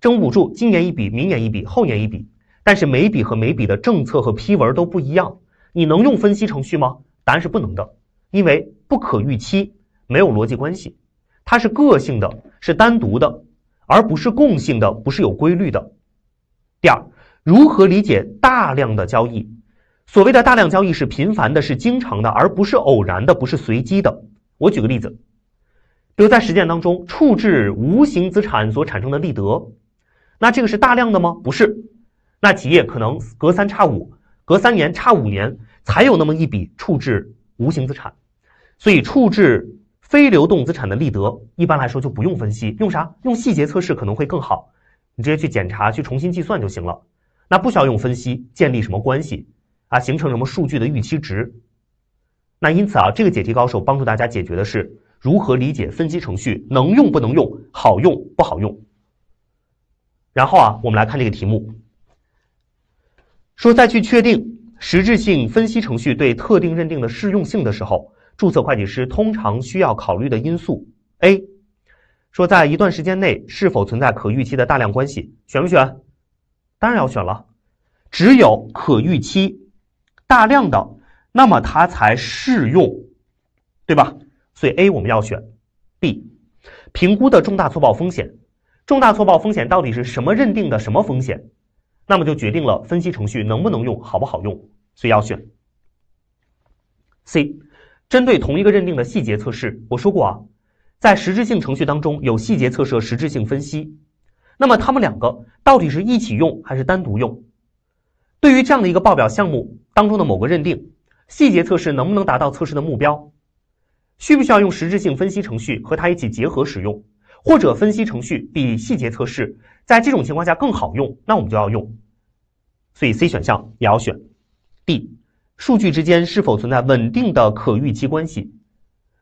政府补助今年一笔，明年一笔，后年一笔，但是每笔和每笔的政策和批文都不一样，你能用分析程序吗？答案是不能的，因为不可预期，没有逻辑关系，它是个性的，是单独的。而不是共性的，不是有规律的。第二，如何理解大量的交易？所谓的大量交易是频繁的，是经常的，而不是偶然的，不是随机的。我举个例子，比如在实践当中，处置无形资产所产生的利得，那这个是大量的吗？不是。那企业可能隔三差五，隔三年差五年才有那么一笔处置无形资产，所以处置。非流动资产的利得，一般来说就不用分析，用啥？用细节测试可能会更好。你直接去检查，去重新计算就行了。那不需要用分析，建立什么关系啊？形成什么数据的预期值？那因此啊，这个解题高手帮助大家解决的是如何理解分析程序能用不能用，好用不好用。然后啊，我们来看这个题目，说再去确定实质性分析程序对特定认定的适用性的时候。注册会计师通常需要考虑的因素，A，说在一段时间内是否存在可预期的大量关系，选不选？当然要选了，只有可预期大量的，那么它才适用，对吧？所以 A 我们要选。B，评估的重大错报风险，重大错报风险到底是什么认定的什么风险？那么就决定了分析程序能不能用，好不好用？所以要选。C。针对同一个认定的细节测试，我说过啊，在实质性程序当中有细节测试实质性分析，那么它们两个到底是一起用还是单独用？对于这样的一个报表项目当中的某个认定，细节测试能不能达到测试的目标？需不需要用实质性分析程序和它一起结合使用？或者分析程序比细节测试在这种情况下更好用？那我们就要用，所以 C 选项也要选 D。数据之间是否存在稳定的可预期关系？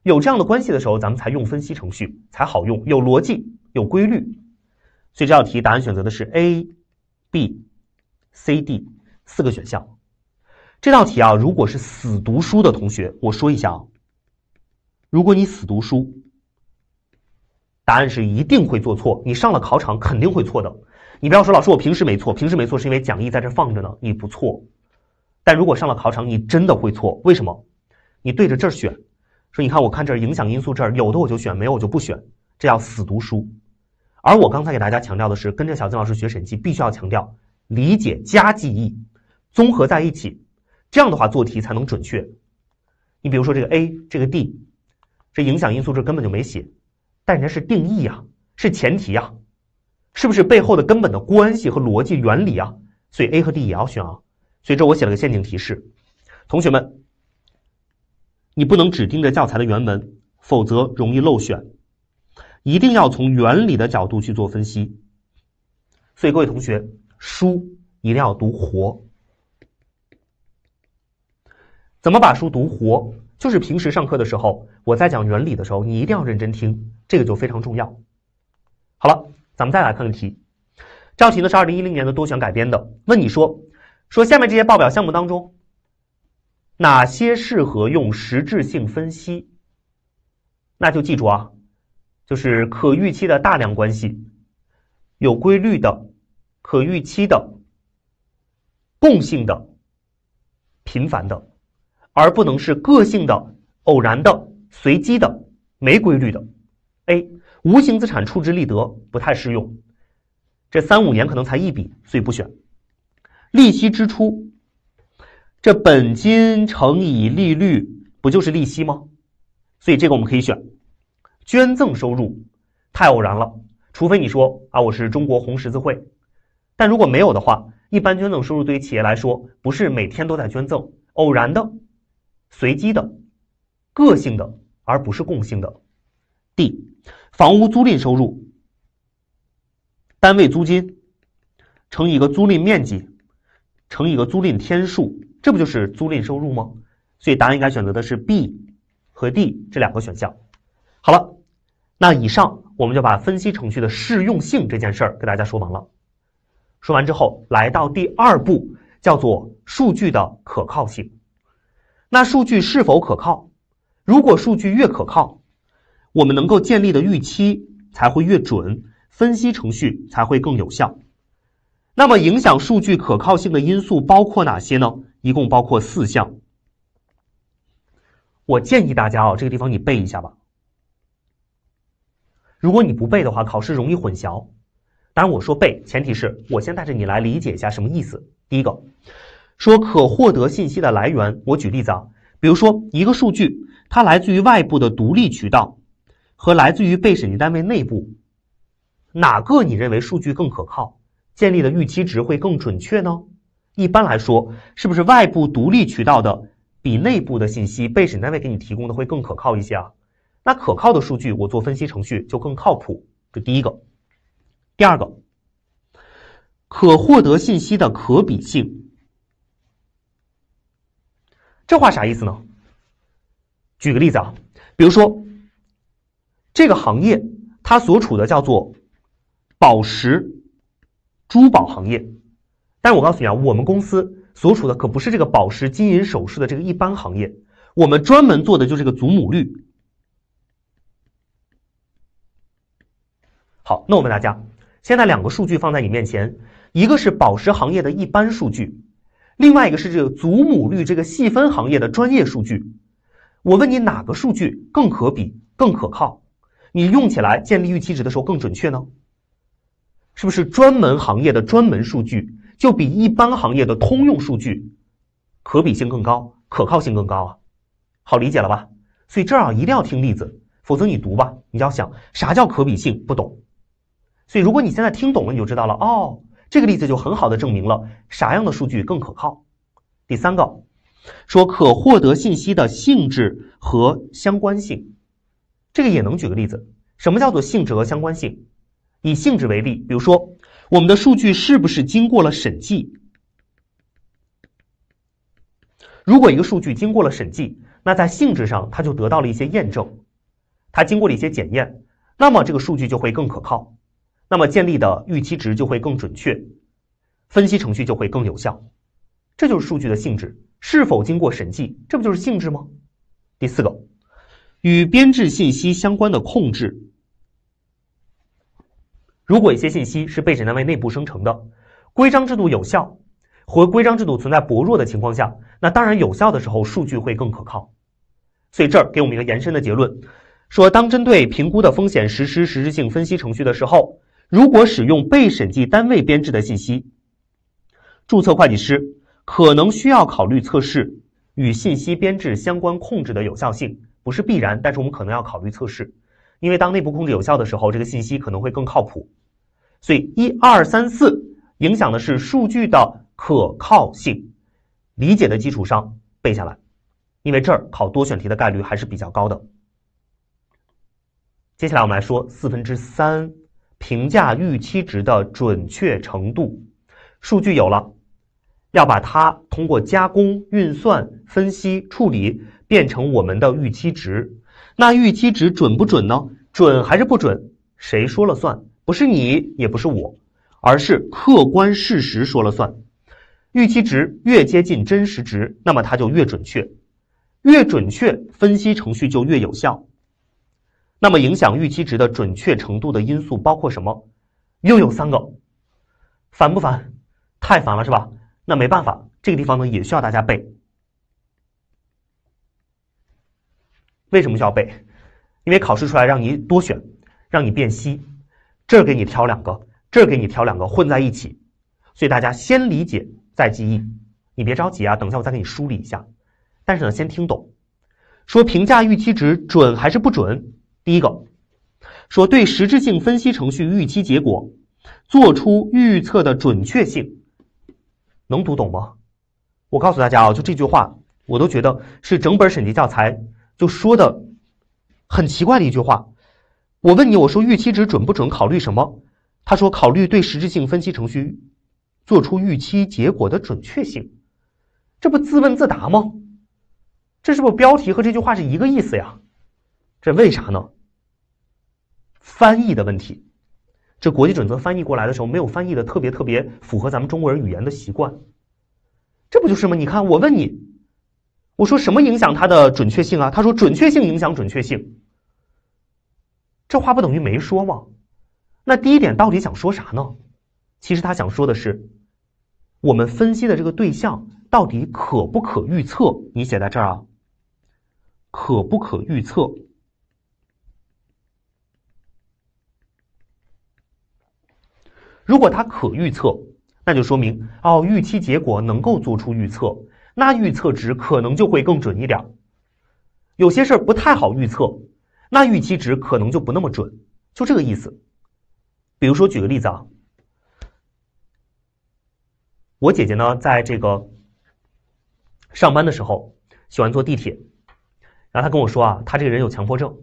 有这样的关系的时候，咱们才用分析程序才好用，有逻辑、有规律。所以这道题答案选择的是 A、B、C、D 四个选项。这道题啊，如果是死读书的同学，我说一下啊，如果你死读书，答案是一定会做错，你上了考场肯定会错的。你不要说老师，我平时没错，平时没错是因为讲义在这放着呢，你不错。但如果上了考场，你真的会错？为什么？你对着这儿选，说你看，我看这儿影响因素这儿有的我就选，没有我就不选，这叫死读书。而我刚才给大家强调的是，跟着小金老师学审计，必须要强调理解加记忆，综合在一起，这样的话做题才能准确。你比如说这个 A，这个 D，这影响因素这根本就没写，但人家是定义啊，是前提啊，是不是背后的根本的关系和逻辑原理啊？所以 A 和 D 也要选啊。随着我写了个陷阱提示，同学们，你不能只盯着教材的原文，否则容易漏选，一定要从原理的角度去做分析。所以各位同学，书一定要读活。怎么把书读活？就是平时上课的时候，我在讲原理的时候，你一定要认真听，这个就非常重要。好了，咱们再来看个题，这道题呢是二零一零年的多选改编的，问你说。说下面这些报表项目当中，哪些适合用实质性分析？那就记住啊，就是可预期的大量关系，有规律的、可预期的、共性的、频繁的，而不能是个性的、偶然的、随机的、没规律的。A 无形资产处置利得不太适用，这三五年可能才一笔，所以不选。利息支出，这本金乘以利率不就是利息吗？所以这个我们可以选。捐赠收入太偶然了，除非你说啊我是中国红十字会，但如果没有的话，一般捐赠收入对于企业来说不是每天都在捐赠，偶然的、随机的、个性的，而不是共性的。D 房屋租赁收入，单位租金乘以一个租赁面积。乘以一个租赁天数，这不就是租赁收入吗？所以答案应该选择的是 B 和 D 这两个选项。好了，那以上我们就把分析程序的适用性这件事儿给大家说完了。说完之后，来到第二步，叫做数据的可靠性。那数据是否可靠？如果数据越可靠，我们能够建立的预期才会越准，分析程序才会更有效。那么，影响数据可靠性的因素包括哪些呢？一共包括四项。我建议大家啊，这个地方你背一下吧。如果你不背的话，考试容易混淆。当然，我说背，前提是我先带着你来理解一下什么意思。第一个，说可获得信息的来源。我举例子啊，比如说一个数据，它来自于外部的独立渠道，和来自于被审计单位内部，哪个你认为数据更可靠？建立的预期值会更准确呢？一般来说，是不是外部独立渠道的比内部的信息被审单位给你提供的会更可靠一些啊？那可靠的数据，我做分析程序就更靠谱。这第一个，第二个，可获得信息的可比性，这话啥意思呢？举个例子啊，比如说这个行业它所处的叫做宝石。珠宝行业，但是我告诉你啊，我们公司所处的可不是这个宝石、金银首饰的这个一般行业，我们专门做的就是个祖母绿。好，那我问大家，现在两个数据放在你面前，一个是宝石行业的一般数据，另外一个是这个祖母绿这个细分行业的专业数据，我问你哪个数据更可比、更可靠？你用起来建立预期值的时候更准确呢？是不是专门行业的专门数据就比一般行业的通用数据可比性更高、可靠性更高啊？好理解了吧？所以这儿啊一定要听例子，否则你读吧，你要想啥叫可比性，不懂。所以如果你现在听懂了，你就知道了哦，这个例子就很好的证明了啥样的数据更可靠。第三个，说可获得信息的性质和相关性，这个也能举个例子，什么叫做性质和相关性？以性质为例，比如说我们的数据是不是经过了审计？如果一个数据经过了审计，那在性质上它就得到了一些验证，它经过了一些检验，那么这个数据就会更可靠，那么建立的预期值就会更准确，分析程序就会更有效。这就是数据的性质，是否经过审计，这不就是性质吗？第四个，与编制信息相关的控制。如果一些信息是被审单位内部生成的，规章制度有效，和规章制度存在薄弱的情况下，那当然有效的时候数据会更可靠。所以这儿给我们一个延伸的结论：说当针对评估的风险实施实质性分析程序的时候，如果使用被审计单位编制的信息，注册会计师可能需要考虑测试与信息编制相关控制的有效性，不是必然，但是我们可能要考虑测试。因为当内部控制有效的时候，这个信息可能会更靠谱，所以一二三四影响的是数据的可靠性。理解的基础上背下来，因为这儿考多选题的概率还是比较高的。接下来我们来说四分之三，评价预期值的准确程度，数据有了，要把它通过加工、运算、分析、处理，变成我们的预期值。那预期值准不准呢？准还是不准？谁说了算？不是你，也不是我，而是客观事实说了算。预期值越接近真实值，那么它就越准确，越准确，分析程序就越有效。那么，影响预期值的准确程度的因素包括什么？又有三个，烦不烦？太烦了，是吧？那没办法，这个地方呢，也需要大家背。为什么需要背？因为考试出来让你多选，让你辨析。这儿给你挑两个，这儿给你挑两个，混在一起。所以大家先理解再记忆，你别着急啊，等一下我再给你梳理一下。但是呢，先听懂。说评价预期值准还是不准？第一个，说对实质性分析程序预期结果做出预测的准确性，能读懂吗？我告诉大家啊，就这句话，我都觉得是整本审计教材。就说的很奇怪的一句话，我问你，我说预期值准不准？考虑什么？他说考虑对实质性分析程序做出预期结果的准确性，这不自问自答吗？这是不是标题和这句话是一个意思呀？这为啥呢？翻译的问题，这国际准则翻译过来的时候，没有翻译的特别特别符合咱们中国人语言的习惯，这不就是吗？你看，我问你。我说什么影响它的准确性啊？他说准确性影响准确性，这话不等于没说吗？那第一点到底想说啥呢？其实他想说的是，我们分析的这个对象到底可不可预测？你写在这儿啊，可不可预测？如果它可预测，那就说明哦，预期结果能够做出预测。那预测值可能就会更准一点儿。有些事儿不太好预测，那预期值可能就不那么准，就这个意思。比如说，举个例子啊，我姐姐呢，在这个上班的时候喜欢坐地铁，然后她跟我说啊，她这个人有强迫症，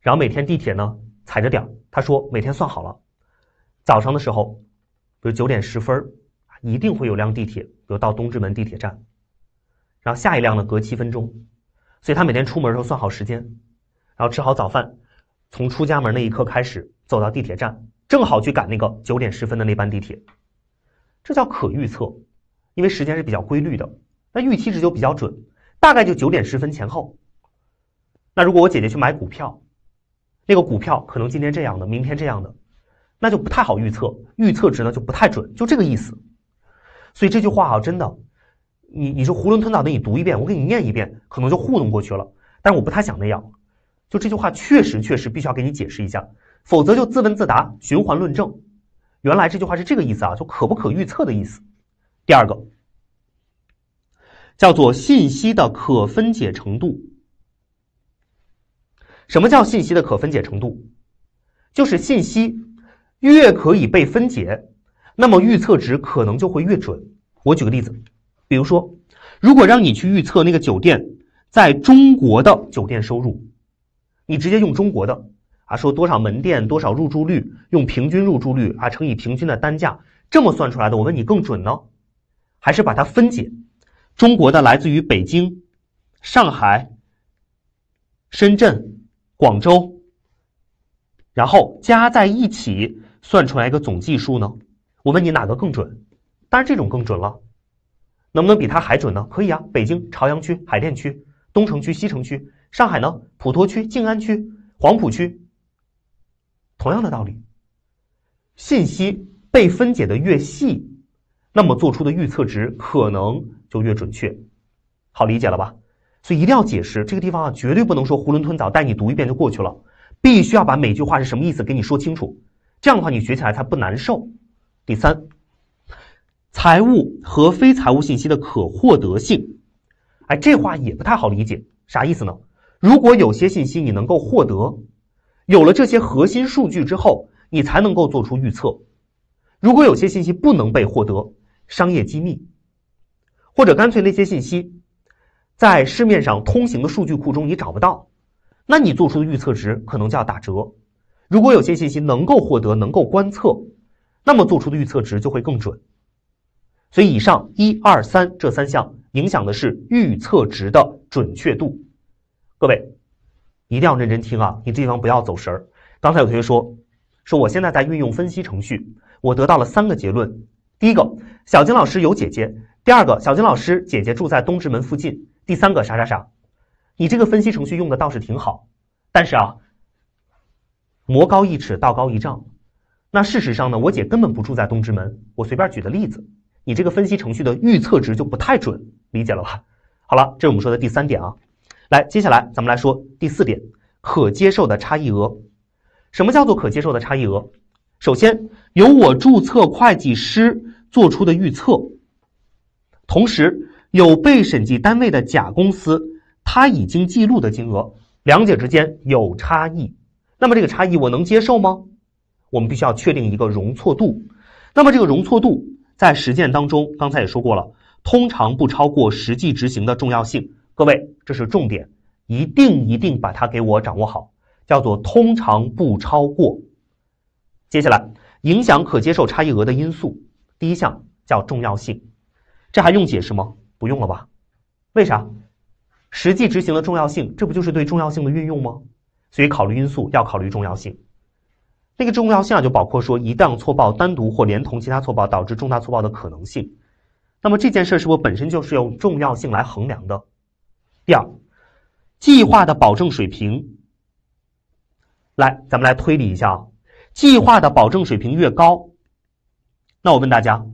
然后每天地铁呢踩着点儿，她说每天算好了，早上的时候，比如九点十分儿，一定会有辆地铁，比如到东直门地铁站。然后下一辆呢隔七分钟，所以他每天出门的时候算好时间，然后吃好早饭，从出家门那一刻开始走到地铁站，正好去赶那个九点十分的那班地铁。这叫可预测，因为时间是比较规律的，那预期值就比较准，大概就九点十分前后。那如果我姐姐去买股票，那个股票可能今天这样的，明天这样的，那就不太好预测，预测值呢就不太准，就这个意思。所以这句话啊，真的。你你是囫囵吞枣的，你读一遍，我给你念一遍，可能就糊弄过去了。但我不太想那样。就这句话确实确实必须要给你解释一下，否则就自问自答，循环论证。原来这句话是这个意思啊，就可不可预测的意思。第二个叫做信息的可分解程度。什么叫信息的可分解程度？就是信息越可以被分解，那么预测值可能就会越准。我举个例子。比如说，如果让你去预测那个酒店在中国的酒店收入，你直接用中国的啊，说多少门店多少入住率，用平均入住率啊乘以平均的单价，这么算出来的，我问你更准呢？还是把它分解，中国的来自于北京、上海、深圳、广州，然后加在一起算出来一个总计数呢？我问你哪个更准？当然这种更准了。能不能比它还准呢？可以啊！北京朝阳区、海淀区、东城区、西城区；上海呢，普陀区、静安区、黄浦区。同样的道理，信息被分解的越细，那么做出的预测值可能就越准确。好理解了吧？所以一定要解释这个地方啊，绝对不能说囫囵吞枣，带你读一遍就过去了。必须要把每句话是什么意思给你说清楚，这样的话你学起来才不难受。第三。财务和非财务信息的可获得性，哎，这话也不太好理解，啥意思呢？如果有些信息你能够获得，有了这些核心数据之后，你才能够做出预测。如果有些信息不能被获得，商业机密，或者干脆那些信息在市面上通行的数据库中你找不到，那你做出的预测值可能就要打折。如果有些信息能够获得，能够观测，那么做出的预测值就会更准。所以，以上一二三这三项影响的是预测值的准确度。各位一定要认真听啊，你这地方不要走神儿。刚才有同学说，说我现在在运用分析程序，我得到了三个结论：第一个，小金老师有姐姐；第二个，小金老师姐姐住在东直门附近；第三个，啥啥啥。你这个分析程序用的倒是挺好，但是啊，魔高一尺，道高一丈。那事实上呢，我姐根本不住在东直门。我随便举个例子。你这个分析程序的预测值就不太准，理解了吧？好了，这是我们说的第三点啊。来，接下来咱们来说第四点，可接受的差异额。什么叫做可接受的差异额？首先由我注册会计师做出的预测，同时有被审计单位的甲公司他已经记录的金额，两者之间有差异。那么这个差异我能接受吗？我们必须要确定一个容错度。那么这个容错度？在实践当中，刚才也说过了，通常不超过实际执行的重要性。各位，这是重点，一定一定把它给我掌握好，叫做通常不超过。接下来，影响可接受差异额的因素，第一项叫重要性，这还用解释吗？不用了吧？为啥？实际执行的重要性，这不就是对重要性的运用吗？所以，考虑因素要考虑重要性。那个重要性啊，就包括说，一旦错报单独或连同其他错报导致重大错报的可能性。那么这件事是不是本身就是用重要性来衡量的？第二，计划的保证水平。来，咱们来推理一下啊。计划的保证水平越高，那我问大家，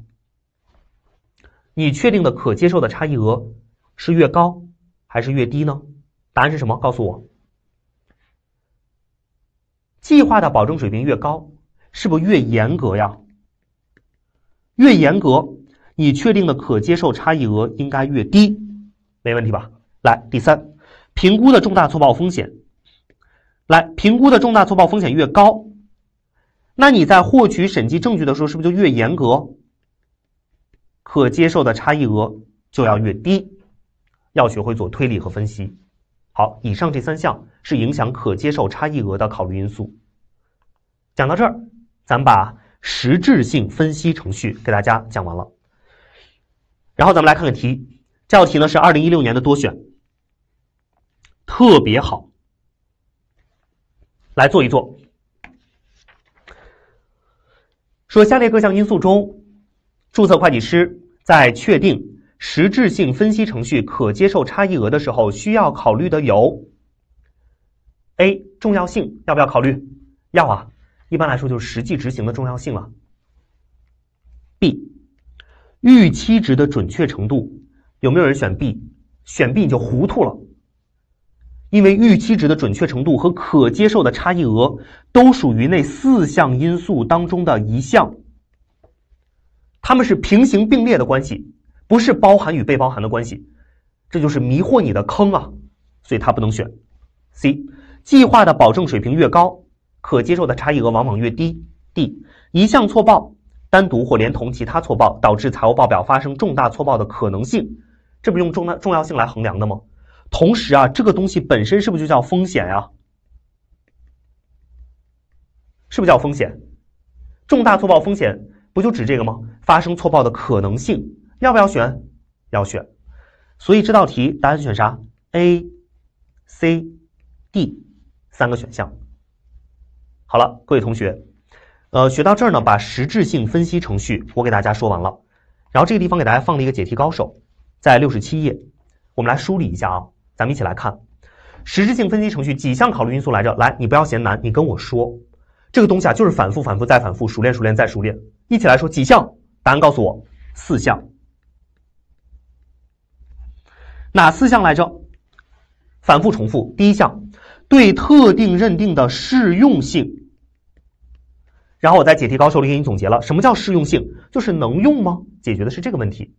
你确定的可接受的差异额是越高还是越低呢？答案是什么？告诉我。计划的保证水平越高，是不是越严格呀？越严格，你确定的可接受差异额应该越低，没问题吧？来，第三，评估的重大错报风险，来，评估的重大错报风险越高，那你在获取审计证据的时候是不是就越严格？可接受的差异额就要越低，要学会做推理和分析。好，以上这三项。是影响可接受差异额的考虑因素。讲到这儿，咱们把实质性分析程序给大家讲完了。然后咱们来看看题，这道题呢是二零一六年的多选，特别好，来做一做。说下列各项因素中，注册会计师在确定实质性分析程序可接受差异额的时候需要考虑的有。A 重要性要不要考虑？要啊，一般来说就是实际执行的重要性了。B 预期值的准确程度有没有人选 B？选 B 你就糊涂了，因为预期值的准确程度和可接受的差异额都属于那四项因素当中的一项，他们是平行并列的关系，不是包含与被包含的关系，这就是迷惑你的坑啊，所以它不能选 C。计划的保证水平越高，可接受的差异额往往越低。D 一项错报，单独或连同其他错报导致财务报表发生重大错报的可能性，这不用重大重要性来衡量的吗？同时啊，这个东西本身是不是就叫风险呀？是不是叫风险？重大错报风险不就指这个吗？发生错报的可能性要不要选？要选。所以这道题答案选啥？A、C、D。三个选项。好了，各位同学，呃，学到这儿呢，把实质性分析程序我给大家说完了。然后这个地方给大家放了一个解题高手，在六十七页，我们来梳理一下啊，咱们一起来看实质性分析程序几项考虑因素来着？来，你不要嫌难，你跟我说这个东西啊，就是反复、反复再反复，熟练、熟练再熟练。一起来说几项，答案告诉我，四项，哪四项来着？反复重复，第一项。对特定认定的适用性，然后我在解题高手里给你总结了什么叫适用性，就是能用吗？解决的是这个问题。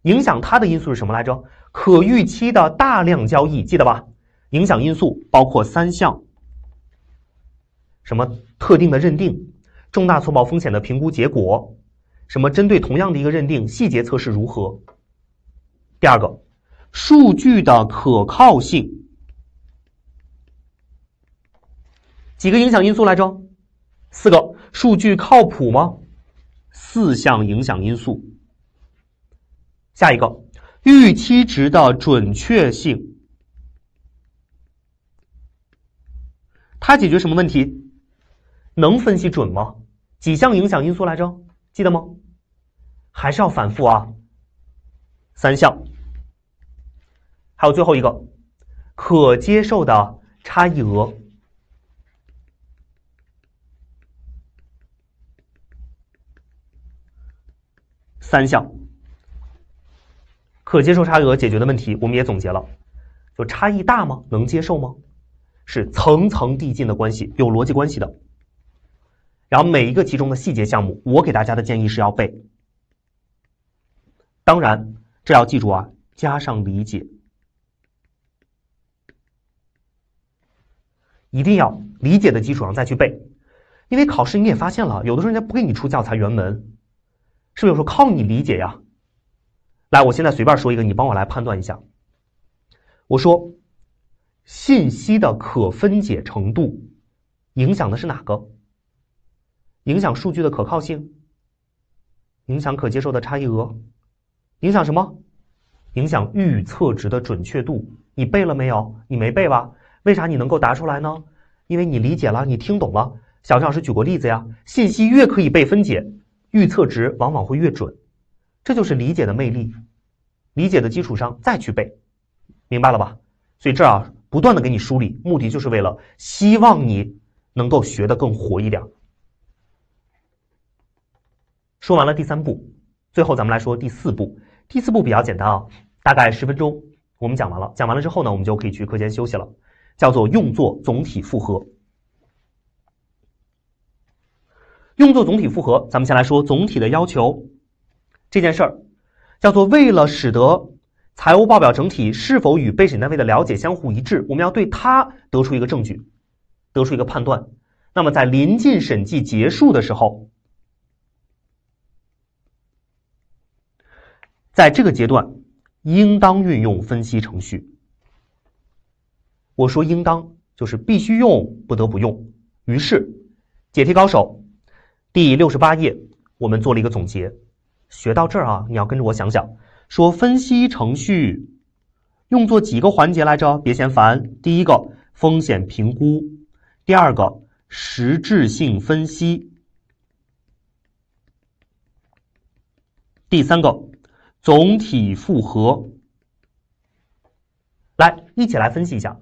影响它的因素是什么来着？可预期的大量交易，记得吧？影响因素包括三项：什么特定的认定、重大错报风险的评估结果，什么针对同样的一个认定，细节测试如何？第二个，数据的可靠性。几个影响因素来着？四个。数据靠谱吗？四项影响因素。下一个，预期值的准确性，它解决什么问题？能分析准吗？几项影响因素来着？记得吗？还是要反复啊。三项。还有最后一个，可接受的差异额。三项可接受差额解决的问题，我们也总结了，就差异大吗？能接受吗？是层层递进的关系，有逻辑关系的。然后每一个其中的细节项目，我给大家的建议是要背。当然，这要记住啊，加上理解，一定要理解的基础上再去背，因为考试你也发现了，有的时候人家不给你出教材原文。是不是说靠你理解呀？来，我现在随便说一个，你帮我来判断一下。我说，信息的可分解程度影响的是哪个？影响数据的可靠性？影响可接受的差异额？影响什么？影响预测值的准确度？你背了没有？你没背吧？为啥你能够答出来呢？因为你理解了，你听懂了。小张老师举过例子呀，信息越可以被分解。预测值往往会越准，这就是理解的魅力。理解的基础上再去背，明白了吧？所以这儿啊，不断的给你梳理，目的就是为了希望你能够学的更活一点。说完了第三步，最后咱们来说第四步。第四步比较简单啊，大概十分钟我们讲完了。讲完了之后呢，我们就可以去课间休息了，叫做用作总体复核。用作总体复合，咱们先来说总体的要求这件事儿，叫做为了使得财务报表整体是否与被审单位的了解相互一致，我们要对它得出一个证据，得出一个判断。那么在临近审计结束的时候，在这个阶段，应当运用分析程序。我说应当，就是必须用，不得不用。于是，解题高手。第六十八页，我们做了一个总结。学到这儿啊，你要跟着我想想。说分析程序用作几个环节来着？别嫌烦。第一个，风险评估；第二个，实质性分析；第三个，总体复核。来，一起来分析一下。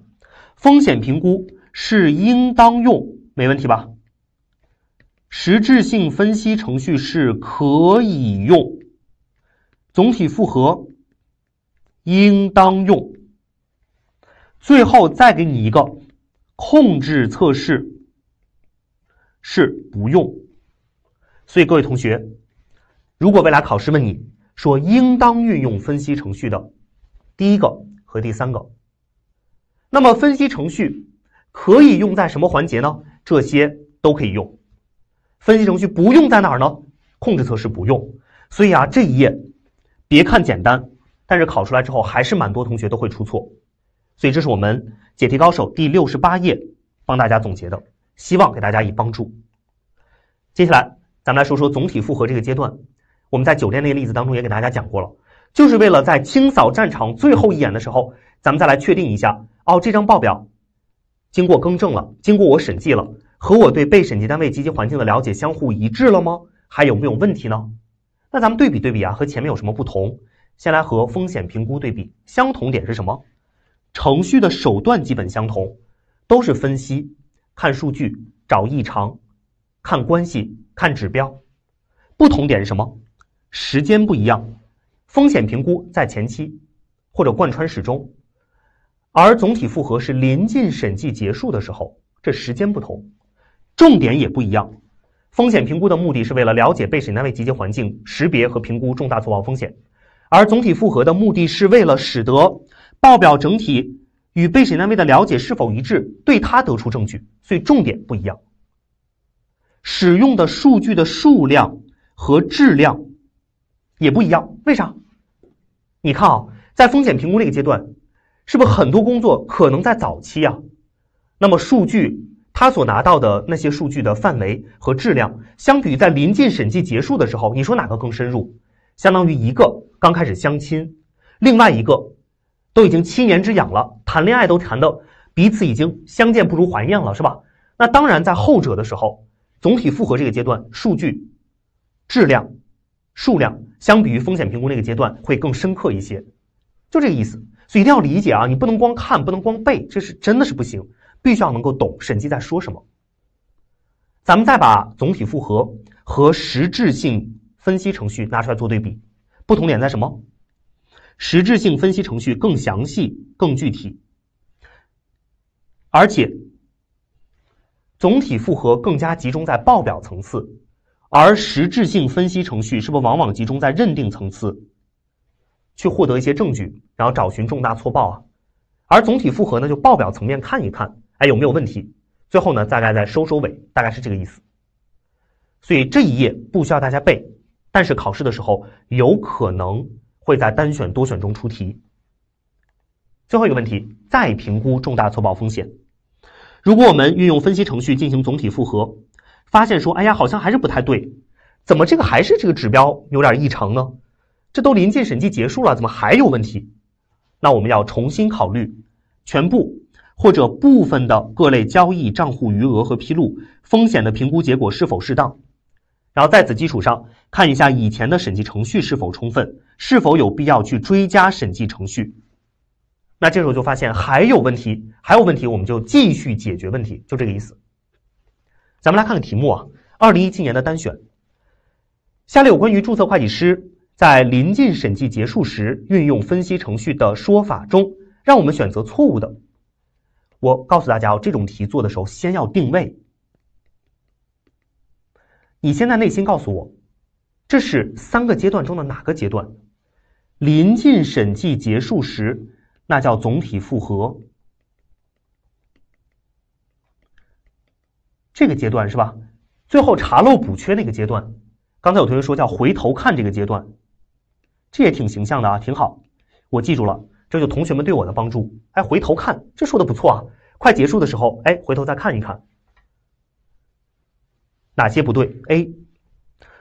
风险评估是应当用，没问题吧？实质性分析程序是可以用，总体复合应当用，最后再给你一个控制测试是不用。所以各位同学，如果未来考试问你说应当运用分析程序的，第一个和第三个，那么分析程序可以用在什么环节呢？这些都可以用。分析程序不用在哪儿呢？控制测试不用，所以啊，这一页别看简单，但是考出来之后还是蛮多同学都会出错，所以这是我们解题高手第六十八页帮大家总结的，希望给大家以帮助。接下来咱们来说说总体复核这个阶段，我们在酒店那个例子当中也给大家讲过了，就是为了在清扫战场最后一眼的时候，咱们再来确定一下哦，这张报表经过更正了，经过我审计了。和我对被审计单位及其环境的了解相互一致了吗？还有没有问题呢？那咱们对比对比啊，和前面有什么不同？先来和风险评估对比，相同点是什么？程序的手段基本相同，都是分析、看数据、找异常、看关系、看指标。不同点是什么？时间不一样，风险评估在前期或者贯穿始终，而总体复核是临近审计结束的时候，这时间不同。重点也不一样，风险评估的目的是为了了解被审单位及其环境，识别和评估重大错报风险，而总体复核的目的是为了使得报表整体与被审单位的了解是否一致，对它得出证据，所以重点不一样。使用的数据的数量和质量也不一样，为啥？你看啊，在风险评估那个阶段，是不是很多工作可能在早期啊？那么数据。他所拿到的那些数据的范围和质量，相比于在临近审计结束的时候，你说哪个更深入？相当于一个刚开始相亲，另外一个都已经七年之痒了，谈恋爱都谈的彼此已经相见不如怀念了，是吧？那当然，在后者的时候，总体复合这个阶段，数据质量、数量，相比于风险评估那个阶段会更深刻一些，就这个意思。所以一定要理解啊，你不能光看，不能光背，这是真的是不行。必须要能够懂审计在说什么。咱们再把总体复核和实质性分析程序拿出来做对比，不同点在什么？实质性分析程序更详细、更具体，而且总体复核更加集中在报表层次，而实质性分析程序是不是往往集中在认定层次，去获得一些证据，然后找寻重大错报啊？而总体复核呢，就报表层面看一看。还有没有问题？最后呢，大概再收收尾，大概是这个意思。所以这一页不需要大家背，但是考试的时候有可能会在单选、多选中出题。最后一个问题，再评估重大错报风险。如果我们运用分析程序进行总体复核，发现说，哎呀，好像还是不太对，怎么这个还是这个指标有点异常呢？这都临近审计结束了，怎么还有问题？那我们要重新考虑全部。或者部分的各类交易账户余额和披露风险的评估结果是否适当？然后在此基础上看一下以前的审计程序是否充分，是否有必要去追加审计程序？那这时候就发现还有问题，还有问题，我们就继续解决问题，就这个意思。咱们来看看题目啊，二零一七年的单选，下列有关于注册会计师在临近审计结束时运用分析程序的说法中，让我们选择错误的。我告诉大家哦，这种题做的时候，先要定位。你现在内心告诉我，这是三个阶段中的哪个阶段？临近审计结束时，那叫总体复核。这个阶段是吧？最后查漏补缺那个阶段。刚才有同学说叫回头看这个阶段，这也挺形象的啊，挺好。我记住了。这就同学们对我的帮助。哎，回头看，这说的不错啊。快结束的时候，哎，回头再看一看，哪些不对？A，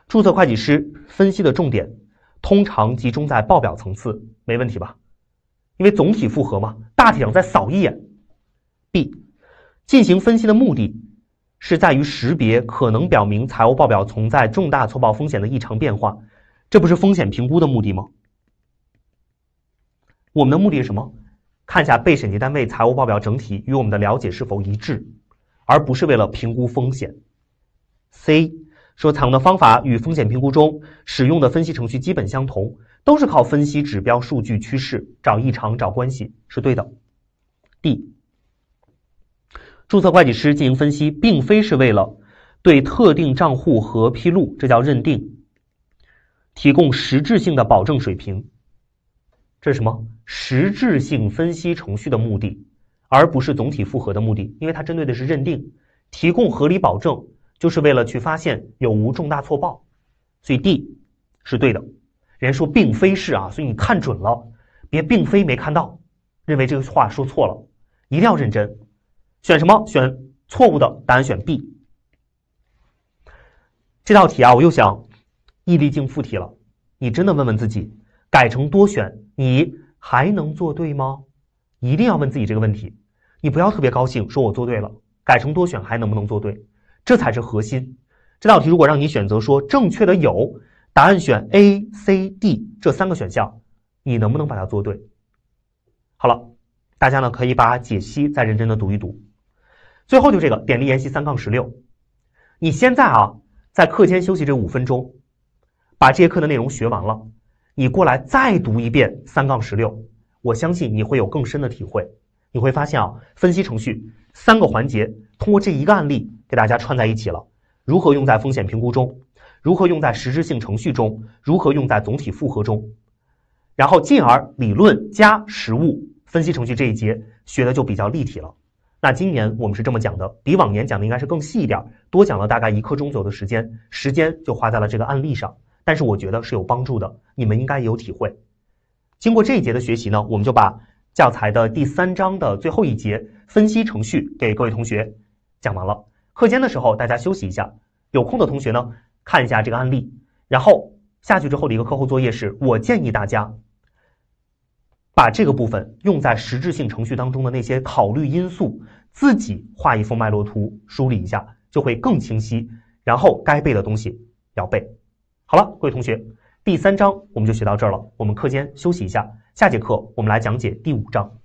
注册会计师分析的重点通常集中在报表层次，没问题吧？因为总体复核嘛，大体上再扫一眼。B，进行分析的目的是在于识别可能表明财务报表存在重大错报风险的异常变化，这不是风险评估的目的吗？我们的目的是什么？看一下被审计单位财务报表整体与我们的了解是否一致，而不是为了评估风险。C 说采用的方法与风险评估中使用的分析程序基本相同，都是靠分析指标、数据趋势找异常、找关系，是对的。D 注册会计师进行分析，并非是为了对特定账户和披露，这叫认定，提供实质性的保证水平。这是什么？实质性分析程序的目的，而不是总体复核的目的，因为它针对的是认定，提供合理保证，就是为了去发现有无重大错报，所以 D 是对的。人说并非是啊，所以你看准了，别并非没看到，认为这个话说错了，一定要认真。选什么？选错误的答案，选 B。这道题啊，我又想毅力竞附体了。你真的问问自己，改成多选，你。还能做对吗？一定要问自己这个问题。你不要特别高兴，说我做对了，改成多选还能不能做对？这才是核心。这道题如果让你选择说正确的有，答案选 A、C、D 这三个选项，你能不能把它做对？好了，大家呢可以把解析再认真的读一读。最后就这个点力研习三杠十六，你现在啊在课间休息这五分钟，把这节课的内容学完了。你过来再读一遍三杠十六，我相信你会有更深的体会。你会发现啊，分析程序三个环节，通过这一个案例给大家串在一起了。如何用在风险评估中？如何用在实质性程序中？如何用在总体复核中？然后进而理论加实物分析程序这一节学的就比较立体了。那今年我们是这么讲的，比往年讲的应该是更细一点，多讲了大概一刻钟左右的时间，时间就花在了这个案例上。但是我觉得是有帮助的，你们应该也有体会。经过这一节的学习呢，我们就把教材的第三章的最后一节分析程序给各位同学讲完了。课间的时候大家休息一下，有空的同学呢看一下这个案例。然后下去之后的一个课后作业是我建议大家把这个部分用在实质性程序当中的那些考虑因素，自己画一幅脉络图，梳理一下就会更清晰。然后该背的东西要背。好了，各位同学，第三章我们就学到这儿了。我们课间休息一下，下节课我们来讲解第五章。